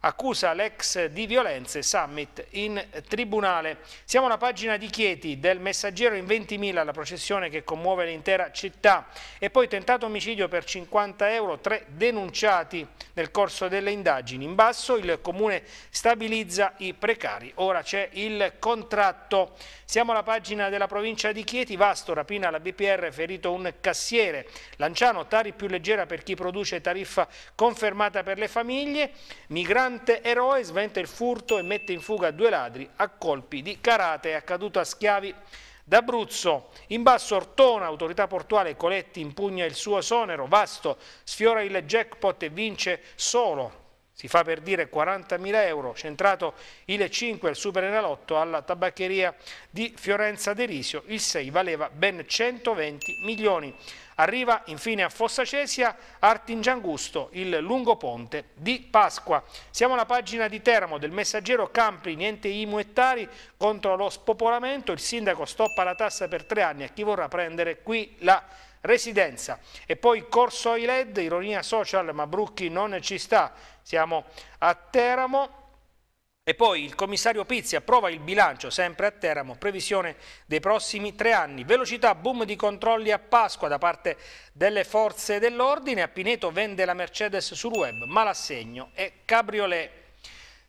accusa l'ex di violenze, summit in tribunale. Siamo alla pagina di Chieti, del messaggero in 20.000, la processione che commuove l'intera città e poi tentato omicidio per 50 euro, tre denunciati nel corso delle indagini. In basso il comune stabilizza i precari, ora c'è il contratto. Siamo alla pagina della provincia di Chieti, vasto rapina alla BPR, ferito un cassiere. Lanciano, tari più leggera per chi produce tariffa confermata per le famiglie. Migranti brillante eroe sventa il furto e mette in fuga due ladri a colpi di karate, è accaduto a schiavi d'Abruzzo. In basso Ortona, autorità portuale, Coletti impugna il suo sonero, Vasto sfiora il jackpot e vince solo si fa per dire 40.000 euro, centrato il 5 al enalotto alla tabaccheria di Fiorenza Derisio, il 6 valeva ben 120 milioni. Arriva infine a Fossa Cesia Artingiangusto, il lungo ponte di Pasqua. Siamo alla pagina di Teramo del messaggero Campri, niente i muettari contro lo spopolamento. Il sindaco stoppa la tassa per tre anni a chi vorrà prendere qui la residenza. E poi Corso ai LED, ironia social, ma Brucchi non ci sta. Siamo a Teramo. E poi il commissario Pizzi approva il bilancio, sempre a Teramo, previsione dei prossimi tre anni. Velocità, boom di controlli a Pasqua da parte delle forze dell'ordine. A Pineto vende la Mercedes sul web, malassegno e cabriolet.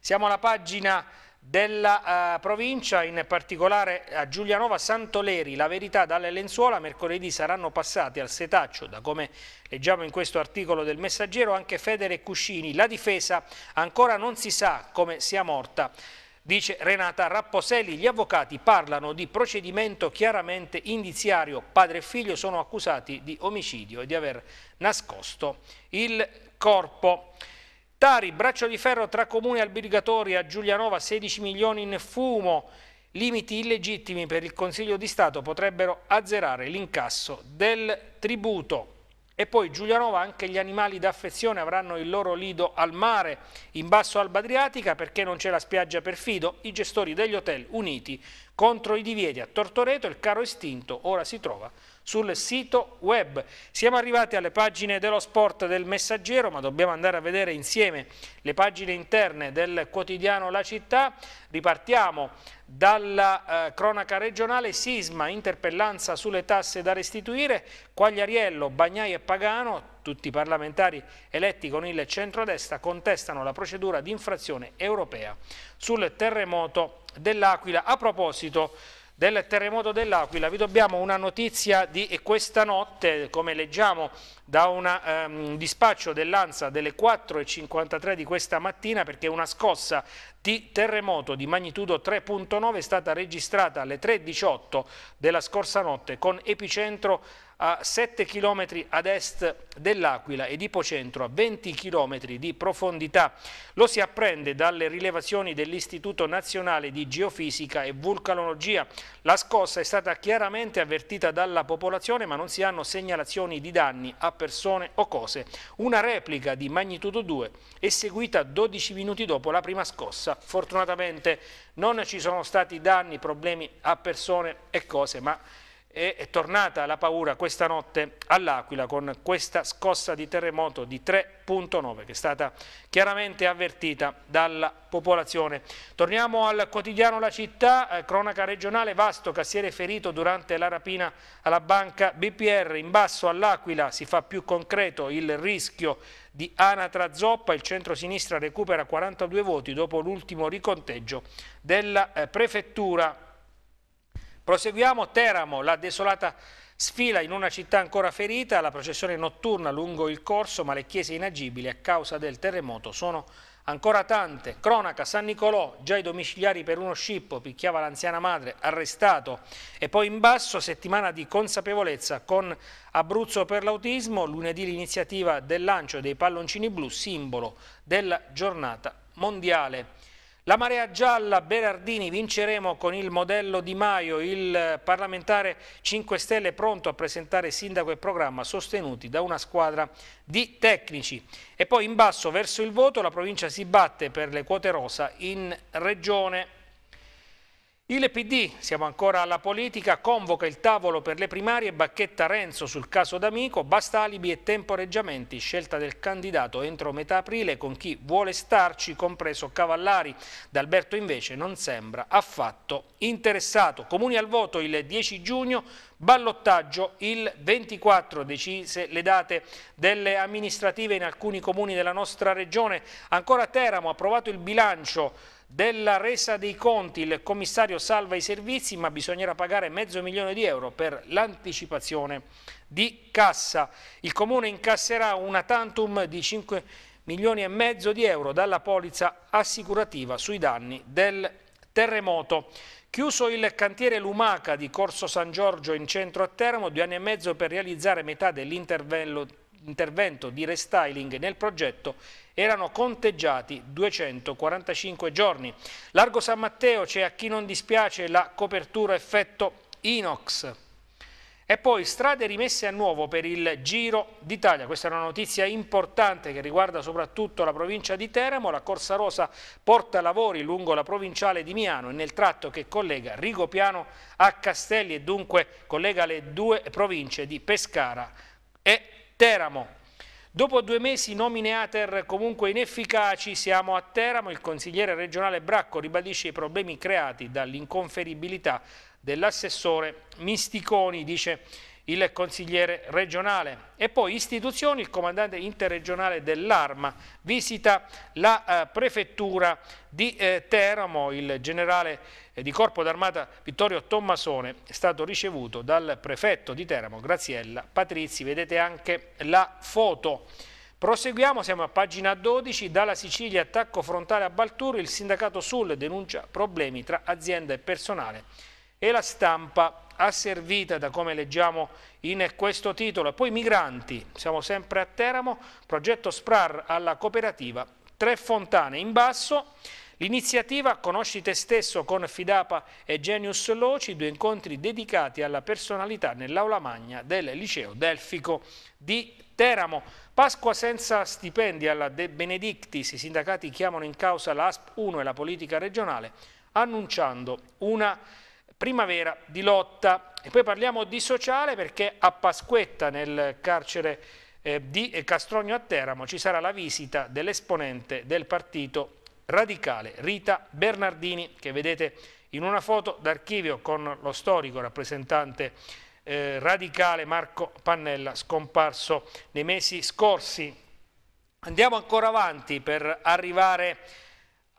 Siamo alla pagina della uh, provincia, in particolare a Giulianova Santoleri, la verità dalle lenzuola, mercoledì saranno passati al setaccio, da come leggiamo in questo articolo del messaggero, anche Federe Cuscini, la difesa ancora non si sa come sia morta. Dice Renata Rapposelli, gli avvocati parlano di procedimento chiaramente indiziario, padre e figlio sono accusati di omicidio e di aver nascosto il corpo. Tari, braccio di ferro tra comune Albirgatori a Giulianova, 16 milioni in fumo. Limiti illegittimi per il Consiglio di Stato potrebbero azzerare l'incasso del tributo. E poi Giulianova, anche gli animali d'affezione avranno il loro lido al mare, in basso Alba Adriatica perché non c'è la spiaggia per Fido, i gestori degli hotel uniti contro i divieti a Tortoreto, il caro istinto ora si trova sul sito web. Siamo arrivati alle pagine dello sport del Messaggero, ma dobbiamo andare a vedere insieme le pagine interne del quotidiano La Città. Ripartiamo dalla eh, cronaca regionale, sisma, interpellanza sulle tasse da restituire, Quagliariello, Bagnai e Pagano, tutti i parlamentari eletti con il centrodestra contestano la procedura di infrazione europea sul terremoto dell'Aquila. A proposito, del terremoto dell'Aquila vi dobbiamo una notizia di questa notte, come leggiamo da una, um, ehm, un dispaccio dell'ANSA delle 4.53 di questa mattina, perché una scossa di terremoto di magnitudo 3.9 è stata registrata alle 3.18 della scorsa notte con epicentro a 7 km ad est dell'Aquila ed ipocentro a 20 km di profondità. Lo si apprende dalle rilevazioni dell'Istituto Nazionale di Geofisica e Vulcanologia. La scossa è stata chiaramente avvertita dalla popolazione ma non si hanno segnalazioni di danni a persone o cose. Una replica di magnitudo 2 è seguita 12 minuti dopo la prima scossa. Fortunatamente non ci sono stati danni, problemi a persone e cose ma e è tornata la paura questa notte all'Aquila con questa scossa di terremoto di 3.9 che è stata chiaramente avvertita dalla popolazione. Torniamo al quotidiano La Città, eh, cronaca regionale, vasto cassiere ferito durante la rapina alla banca BPR, in basso all'Aquila si fa più concreto il rischio di Anatra Zoppa, il centro-sinistra recupera 42 voti dopo l'ultimo riconteggio della eh, prefettura Proseguiamo, Teramo, la desolata sfila in una città ancora ferita, la processione notturna lungo il corso, ma le chiese inagibili a causa del terremoto sono ancora tante. Cronaca, San Nicolò, già i domiciliari per uno scippo, picchiava l'anziana madre, arrestato. E poi in basso, settimana di consapevolezza con Abruzzo per l'autismo, lunedì l'iniziativa del lancio dei palloncini blu, simbolo della giornata mondiale. La marea gialla Berardini vinceremo con il modello Di Maio, il parlamentare 5 Stelle pronto a presentare sindaco e programma sostenuti da una squadra di tecnici. E poi in basso verso il voto la provincia si batte per le quote rosa in regione. Il PD, siamo ancora alla politica, convoca il tavolo per le primarie Bacchetta Renzo sul caso d'Amico, Bastalibi e temporeggiamenti, scelta del candidato entro metà aprile con chi vuole starci, compreso Cavallari. D'Alberto invece non sembra affatto interessato. Comuni al voto il 10 giugno, ballottaggio il 24, decise le date delle amministrative in alcuni comuni della nostra regione. Ancora Teramo, approvato il bilancio della resa dei conti il commissario salva i servizi ma bisognerà pagare mezzo milione di euro per l'anticipazione di cassa. Il comune incasserà una tantum di 5 milioni e mezzo di euro dalla polizza assicurativa sui danni del terremoto. Chiuso il cantiere Lumaca di Corso San Giorgio in centro a Teramo, due anni e mezzo per realizzare metà dell'intervento intervento di restyling nel progetto erano conteggiati 245 giorni. Largo San Matteo c'è a chi non dispiace la copertura effetto inox. E poi strade rimesse a nuovo per il Giro d'Italia. Questa è una notizia importante che riguarda soprattutto la provincia di Teramo. La Corsa Rosa porta lavori lungo la provinciale di Miano e nel tratto che collega Rigopiano a Castelli e dunque collega le due province di Pescara e Teramo. Dopo due mesi nomine ATER comunque inefficaci, siamo a Teramo, il consigliere regionale Bracco ribadisce i problemi creati dall'inconferibilità dell'assessore Misticoni, dice il consigliere regionale. E poi istituzioni, il comandante interregionale dell'Arma visita la eh, prefettura di eh, Teramo, il generale e di Corpo d'Armata Vittorio Tommasone è stato ricevuto dal prefetto di Teramo Graziella Patrizi, vedete anche la foto. Proseguiamo, siamo a pagina 12, dalla Sicilia attacco frontale a Balturi, il sindacato Sul denuncia problemi tra azienda e personale e la stampa asservita da come leggiamo in questo titolo. Poi migranti, siamo sempre a Teramo, progetto SPRAR alla cooperativa Tre Fontane in basso, L'iniziativa Conosci te stesso con Fidapa e Genius Loci, due incontri dedicati alla personalità nell'aula magna del liceo delfico di Teramo. Pasqua senza stipendi alla De Benedictis, i sindacati chiamano in causa l'ASP 1 e la politica regionale, annunciando una primavera di lotta. E poi parliamo di sociale perché a Pasquetta nel carcere eh, di Castrogno a Teramo ci sarà la visita dell'esponente del partito radicale Rita Bernardini, che vedete in una foto d'archivio con lo storico rappresentante eh, radicale Marco Pannella, scomparso nei mesi scorsi. Andiamo ancora avanti per arrivare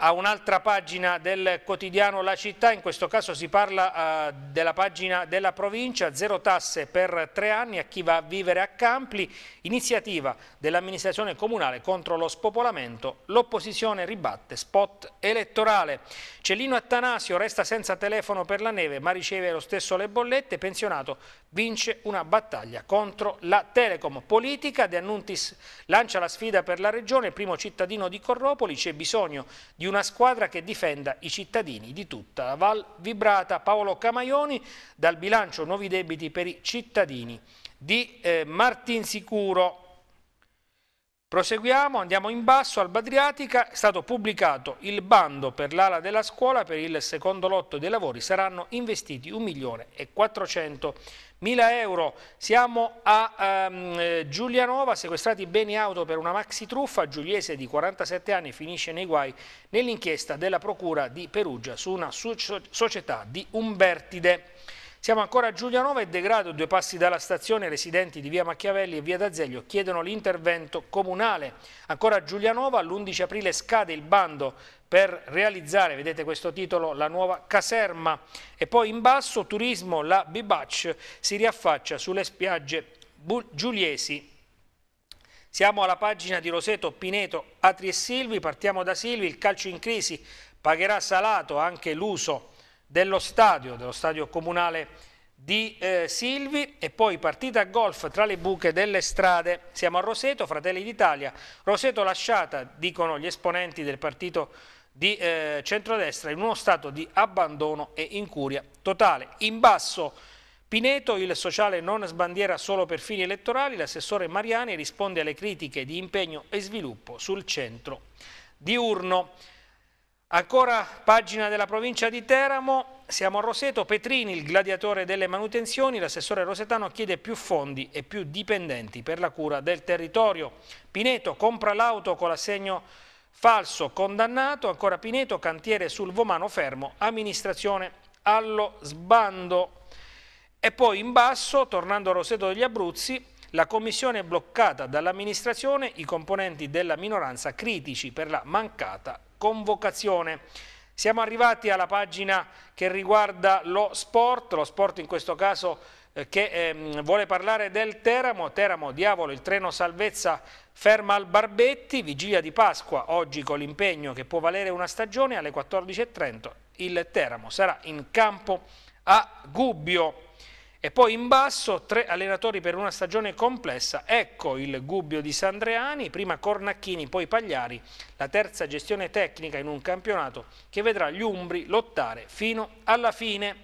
a un'altra pagina del quotidiano La Città, in questo caso si parla eh, della pagina della provincia, zero tasse per tre anni a chi va a vivere a Campli, iniziativa dell'amministrazione comunale contro lo spopolamento, l'opposizione ribatte spot elettorale. Cellino Attanasio resta senza telefono per la neve ma riceve lo stesso le bollette, pensionato vince una battaglia contro la Telecom. Politica, De Annuntis lancia la sfida per la regione, primo cittadino di Corropoli, c'è bisogno di un una squadra che difenda i cittadini di tutta la Val Vibrata. Paolo Camaioni dal bilancio nuovi debiti per i cittadini di eh, Martinsicuro. Proseguiamo, andiamo in basso, al Badriatica è stato pubblicato il bando per l'ala della scuola per il secondo lotto dei lavori, saranno investiti 1.400.000 1000 euro. Siamo a um, Giulianova, sequestrati beni auto per una maxi truffa, Giuliese di 47 anni finisce nei guai nell'inchiesta della Procura di Perugia su una società di Umbertide. Siamo ancora a Giulianova e degrado due passi dalla stazione, residenti di via Machiavelli e via D'Azeglio chiedono l'intervento comunale. Ancora a Giulianova l'11 aprile scade il bando per realizzare, vedete questo titolo, la nuova caserma. E poi in basso turismo, la Bibach si riaffaccia sulle spiagge giuliesi. Siamo alla pagina di Roseto, Pineto, Atri e Silvi, partiamo da Silvi, il calcio in crisi pagherà salato anche l'uso dello stadio, dello stadio comunale di eh, Silvi e poi partita a golf tra le buche delle strade. Siamo a Roseto, Fratelli d'Italia. Roseto lasciata, dicono gli esponenti del partito di eh, centrodestra, in uno stato di abbandono e incuria totale. In basso Pineto, il sociale non sbandiera solo per fini elettorali, l'assessore Mariani risponde alle critiche di impegno e sviluppo sul centro diurno. Ancora pagina della provincia di Teramo, siamo a Roseto, Petrini, il gladiatore delle manutenzioni, l'assessore Rosetano chiede più fondi e più dipendenti per la cura del territorio. Pineto compra l'auto con l'assegno falso condannato, ancora Pineto, cantiere sul Vomano fermo, amministrazione allo sbando. E poi in basso, tornando a Roseto degli Abruzzi, la commissione è bloccata dall'amministrazione, i componenti della minoranza critici per la mancata convocazione. Siamo arrivati alla pagina che riguarda lo sport, lo sport in questo caso eh, che eh, vuole parlare del Teramo, Teramo Diavolo, il treno salvezza ferma al Barbetti, vigilia di Pasqua, oggi con l'impegno che può valere una stagione alle 14.30 il Teramo sarà in campo a Gubbio. E poi in basso tre allenatori per una stagione complessa, ecco il Gubbio di Sandreani, prima Cornacchini, poi Pagliari, la terza gestione tecnica in un campionato che vedrà gli Umbri lottare fino alla fine.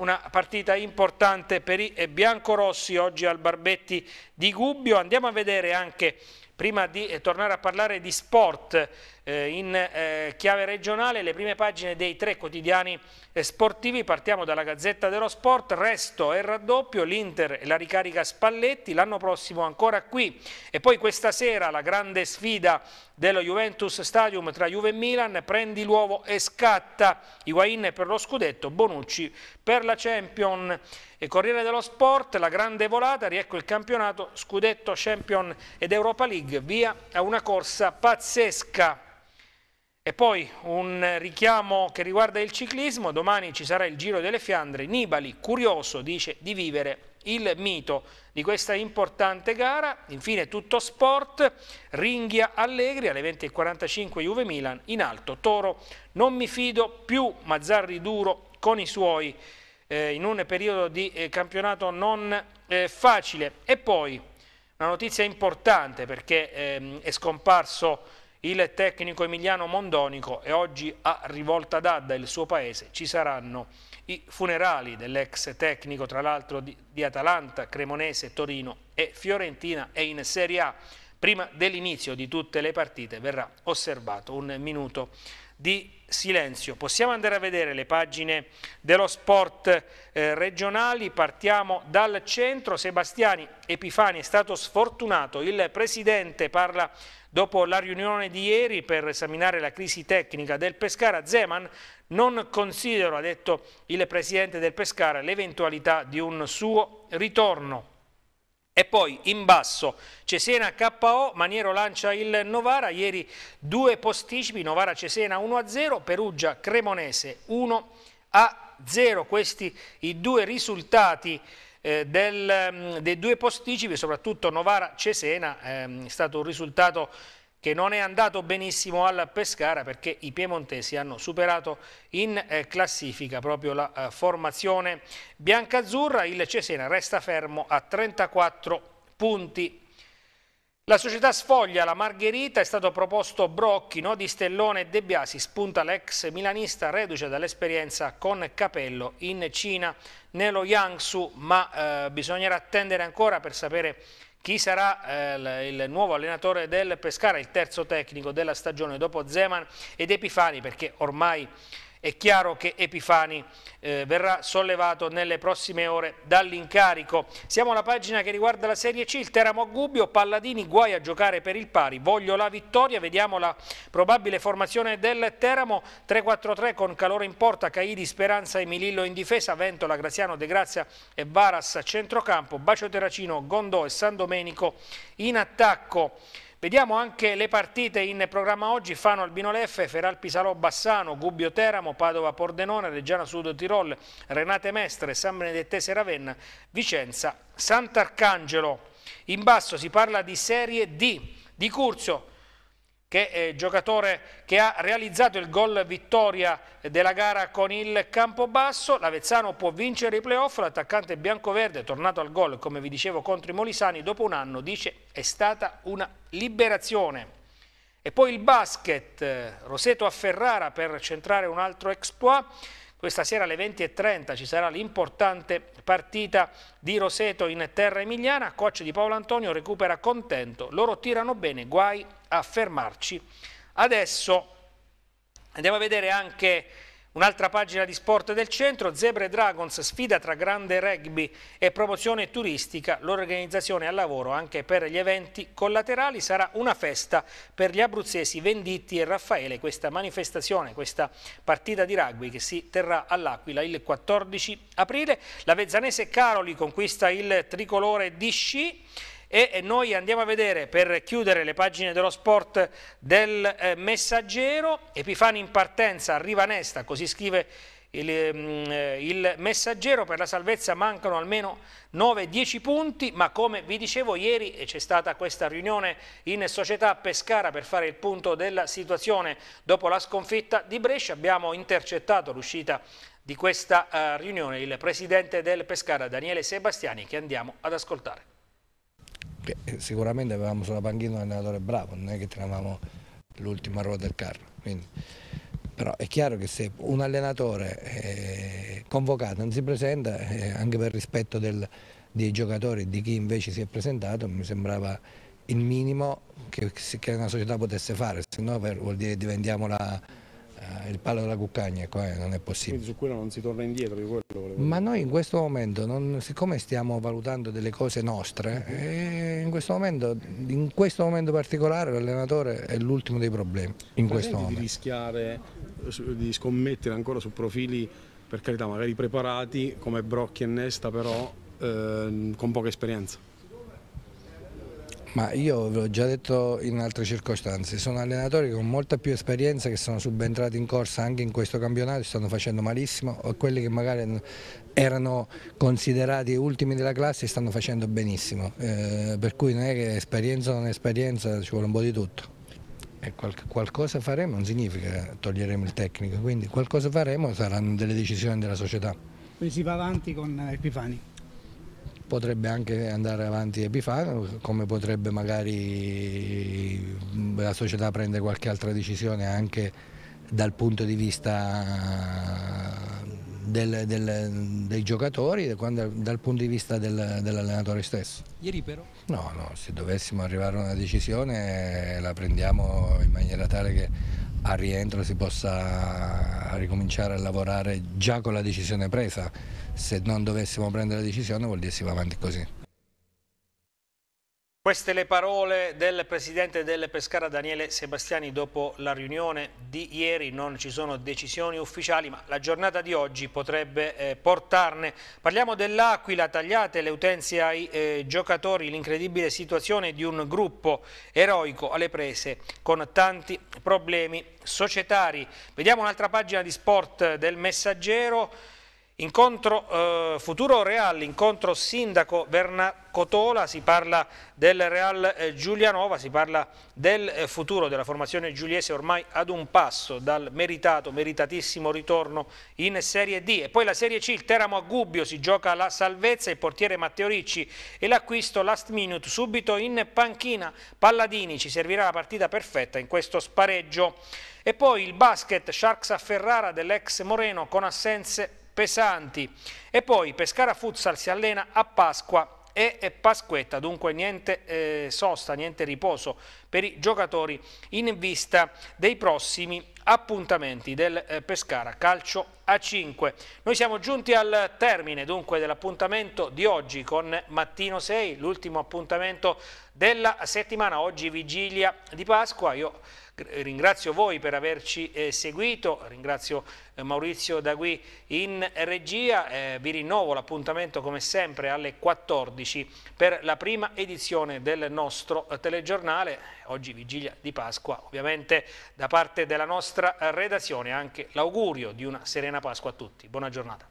Una partita importante per i eh, biancorossi oggi al Barbetti di Gubbio. Andiamo a vedere anche, prima di eh, tornare a parlare di sport, eh, in eh, chiave regionale le prime pagine dei tre quotidiani eh, sportivi, partiamo dalla Gazzetta dello Sport, resto e raddoppio, l'Inter e la ricarica Spalletti, l'anno prossimo ancora qui e poi questa sera la grande sfida dello Juventus Stadium tra Juve e Milan, prendi l'uovo e scatta Higuain per lo scudetto, Bonucci per la Champion e Corriere dello Sport, la grande volata, riecco il campionato, scudetto, Champion ed Europa League, via a una corsa pazzesca. E poi un richiamo che riguarda il ciclismo, domani ci sarà il Giro delle Fiandre, Nibali, curioso, dice di vivere il mito di questa importante gara, infine tutto sport, Ringhia Allegri alle 20.45 Juve Milan, in alto Toro, non mi fido più Mazzarri duro con i suoi eh, in un periodo di eh, campionato non eh, facile e poi una notizia importante perché ehm, è scomparso il tecnico emiliano Mondonico e oggi a Rivolta d'Adda, il suo paese, ci saranno i funerali dell'ex tecnico tra l'altro di, di Atalanta, Cremonese, Torino e Fiorentina e in Serie A. Prima dell'inizio di tutte le partite verrà osservato un minuto di silenzio. Possiamo andare a vedere le pagine dello sport eh, regionali, partiamo dal centro, Sebastiani Epifani è stato sfortunato, il presidente parla Dopo la riunione di ieri per esaminare la crisi tecnica del Pescara, Zeman non considero, ha detto il presidente del Pescara, l'eventualità di un suo ritorno. E poi in basso Cesena KO, Maniero lancia il Novara, ieri due posticipi, Novara Cesena 1-0, Perugia Cremonese 1-0. Questi i due risultati eh, del, mm, dei due posticipi, soprattutto Novara-Cesena, ehm, è stato un risultato che non è andato benissimo al Pescara perché i piemontesi hanno superato in eh, classifica proprio la eh, formazione biancazzurra, il Cesena resta fermo a 34 punti. La società sfoglia la Margherita, è stato proposto Brocchi, di Stellone e De Biasi, spunta l'ex milanista reduce dall'esperienza con Capello in Cina nello Yangsu, ma eh, bisognerà attendere ancora per sapere chi sarà eh, il nuovo allenatore del Pescara, il terzo tecnico della stagione dopo Zeman ed Epifani, perché ormai è chiaro che Epifani eh, verrà sollevato nelle prossime ore dall'incarico. Siamo alla pagina che riguarda la Serie C, il Teramo a Gubbio, Palladini guai a giocare per il pari, voglio la vittoria, vediamo la probabile formazione del Teramo, 3-4-3 con Calore in porta, Caidi, Speranza e Milillo in difesa, Ventola, Graziano, De Grazia e Varas a centrocampo, Bacio Terracino, Gondò e San Domenico in attacco. Vediamo anche le partite in programma oggi, Fano Albino Leffe, Feral Pisalò Bassano, Gubbio Teramo, Padova Pordenone, Reggiana Sud Tirol, Renate Mestre, San Benedettese Ravenna, Vicenza, Sant'Arcangelo. In basso si parla di Serie D, di Curzio, che è giocatore che ha realizzato il gol vittoria della gara con il Campobasso, l'Avezzano può vincere i playoff, l'attaccante biancoverde è tornato al gol come vi dicevo contro i Molisani, dopo un anno dice è stata una liberazione. E poi il basket, Roseto a Ferrara per centrare un altro exploit, questa sera alle 20.30 ci sarà l'importante partita di Roseto in terra emiliana, coach di Paolo Antonio recupera contento, loro tirano bene, guai a fermarci. Adesso andiamo a vedere anche un'altra pagina di sport del centro, Zebra e Dragons, sfida tra grande rugby e promozione turistica, l'organizzazione al lavoro anche per gli eventi collaterali, sarà una festa per gli abruzzesi Venditti e Raffaele, questa manifestazione, questa partita di rugby che si terrà all'Aquila il 14 aprile, la Vezzanese Caroli conquista il tricolore di sci, e noi andiamo a vedere per chiudere le pagine dello sport del eh, messaggero, Epifani in partenza, arriva Nesta, così scrive il, mm, eh, il, messaggero per la salvezza mancano almeno 9-10 punti ma come vi dicevo ieri c'è stata questa riunione in società Pescara per fare il punto della situazione dopo la sconfitta di Brescia abbiamo intercettato l'uscita di questa eh, riunione il presidente del Pescara Daniele Sebastiani che andiamo ad ascoltare che eh, sicuramente avevamo sulla panchina un allenatore bravo, non è che tenevamo l'ultima ruota del carro. Quindi, però è chiaro che se un allenatore eh, convocato non si presenta, eh, anche per rispetto del, dei giocatori e di chi invece si è presentato, mi sembrava il minimo che, che una società potesse fare, se no vuol dire che diventiamo la eh, il palo della cuccagna qua eh, non è possibile. Quindi su quello non si torna indietro? Ma noi in questo momento, non, siccome stiamo valutando delle cose nostre, uh in, questo momento, in, questo momento, particolare l'allenatore è l'ultimo dei problemi. In Ma questo momento. di rischiare di scommettere ancora su profili, per carità, magari preparati come Brocchi e Nesta, però eh, con poca esperienza? Ma io ve l'ho già detto in altre circostanze, sono allenatori con molta più esperienza che sono subentrati in corsa anche in questo campionato, stanno facendo malissimo o quelli che magari erano considerati ultimi della classe stanno facendo benissimo, eh, per cui non è che esperienza o non esperienza, ci vuole un po' di tutto. E qualcosa faremo non significa toglieremo il tecnico, quindi qualcosa faremo saranno delle decisioni della società. Quindi si va avanti con Epifani potrebbe anche andare avanti Epifano, come potrebbe magari la società prendere qualche altra decisione anche dal punto di vista eh, del, del, dei giocatori dal punto di vista del, dell'allenatore stesso. Ieri però? No, no, se dovessimo arrivare a una decisione la prendiamo in maniera tale che a rientro si possa ricominciare a lavorare già con la decisione presa se non dovessimo prendere la decisione vuol dire si va avanti così. Queste le parole del presidente del Pescara Daniele Sebastiani dopo la riunione di ieri, non ci sono decisioni ufficiali ma la giornata di oggi potrebbe eh, portarne. Parliamo dell'Aquila, tagliate le utenze ai eh, giocatori, l'incredibile situazione di un gruppo eroico alle prese con tanti problemi societari. Vediamo un'altra pagina di sport del messaggero. Incontro eh, futuro Real, incontro sindaco Bernacotola, si parla del Real eh, Giulianova, si parla del eh, futuro della formazione giuliese ormai ad un passo dal meritato, meritatissimo ritorno in Serie D. E poi la Serie C, il Teramo a Gubbio, si gioca la salvezza, il portiere Matteo Ricci e l'acquisto last minute subito in panchina. Palladini ci servirà la partita perfetta in questo spareggio. E poi il basket Sharks a Ferrara dell'ex Moreno con assenze pesanti. E poi Pescara Futsal si allena a Pasqua e Pasquetta, dunque niente eh, sosta, niente riposo per i giocatori in vista dei prossimi appuntamenti del eh, Pescara Calcio a 5. Noi siamo giunti al termine dunque dell'appuntamento di oggi con Mattino 6, l'ultimo appuntamento della settimana, oggi vigilia di Pasqua, io ringrazio voi per averci eh, seguito, ringrazio eh, Maurizio da in regia, eh, vi rinnovo l'appuntamento come sempre alle 14 per la prima edizione del nostro eh, telegiornale, oggi vigilia di Pasqua, ovviamente da parte della nostra eh, redazione anche l'augurio di una serena Pasqua a tutti, buona giornata.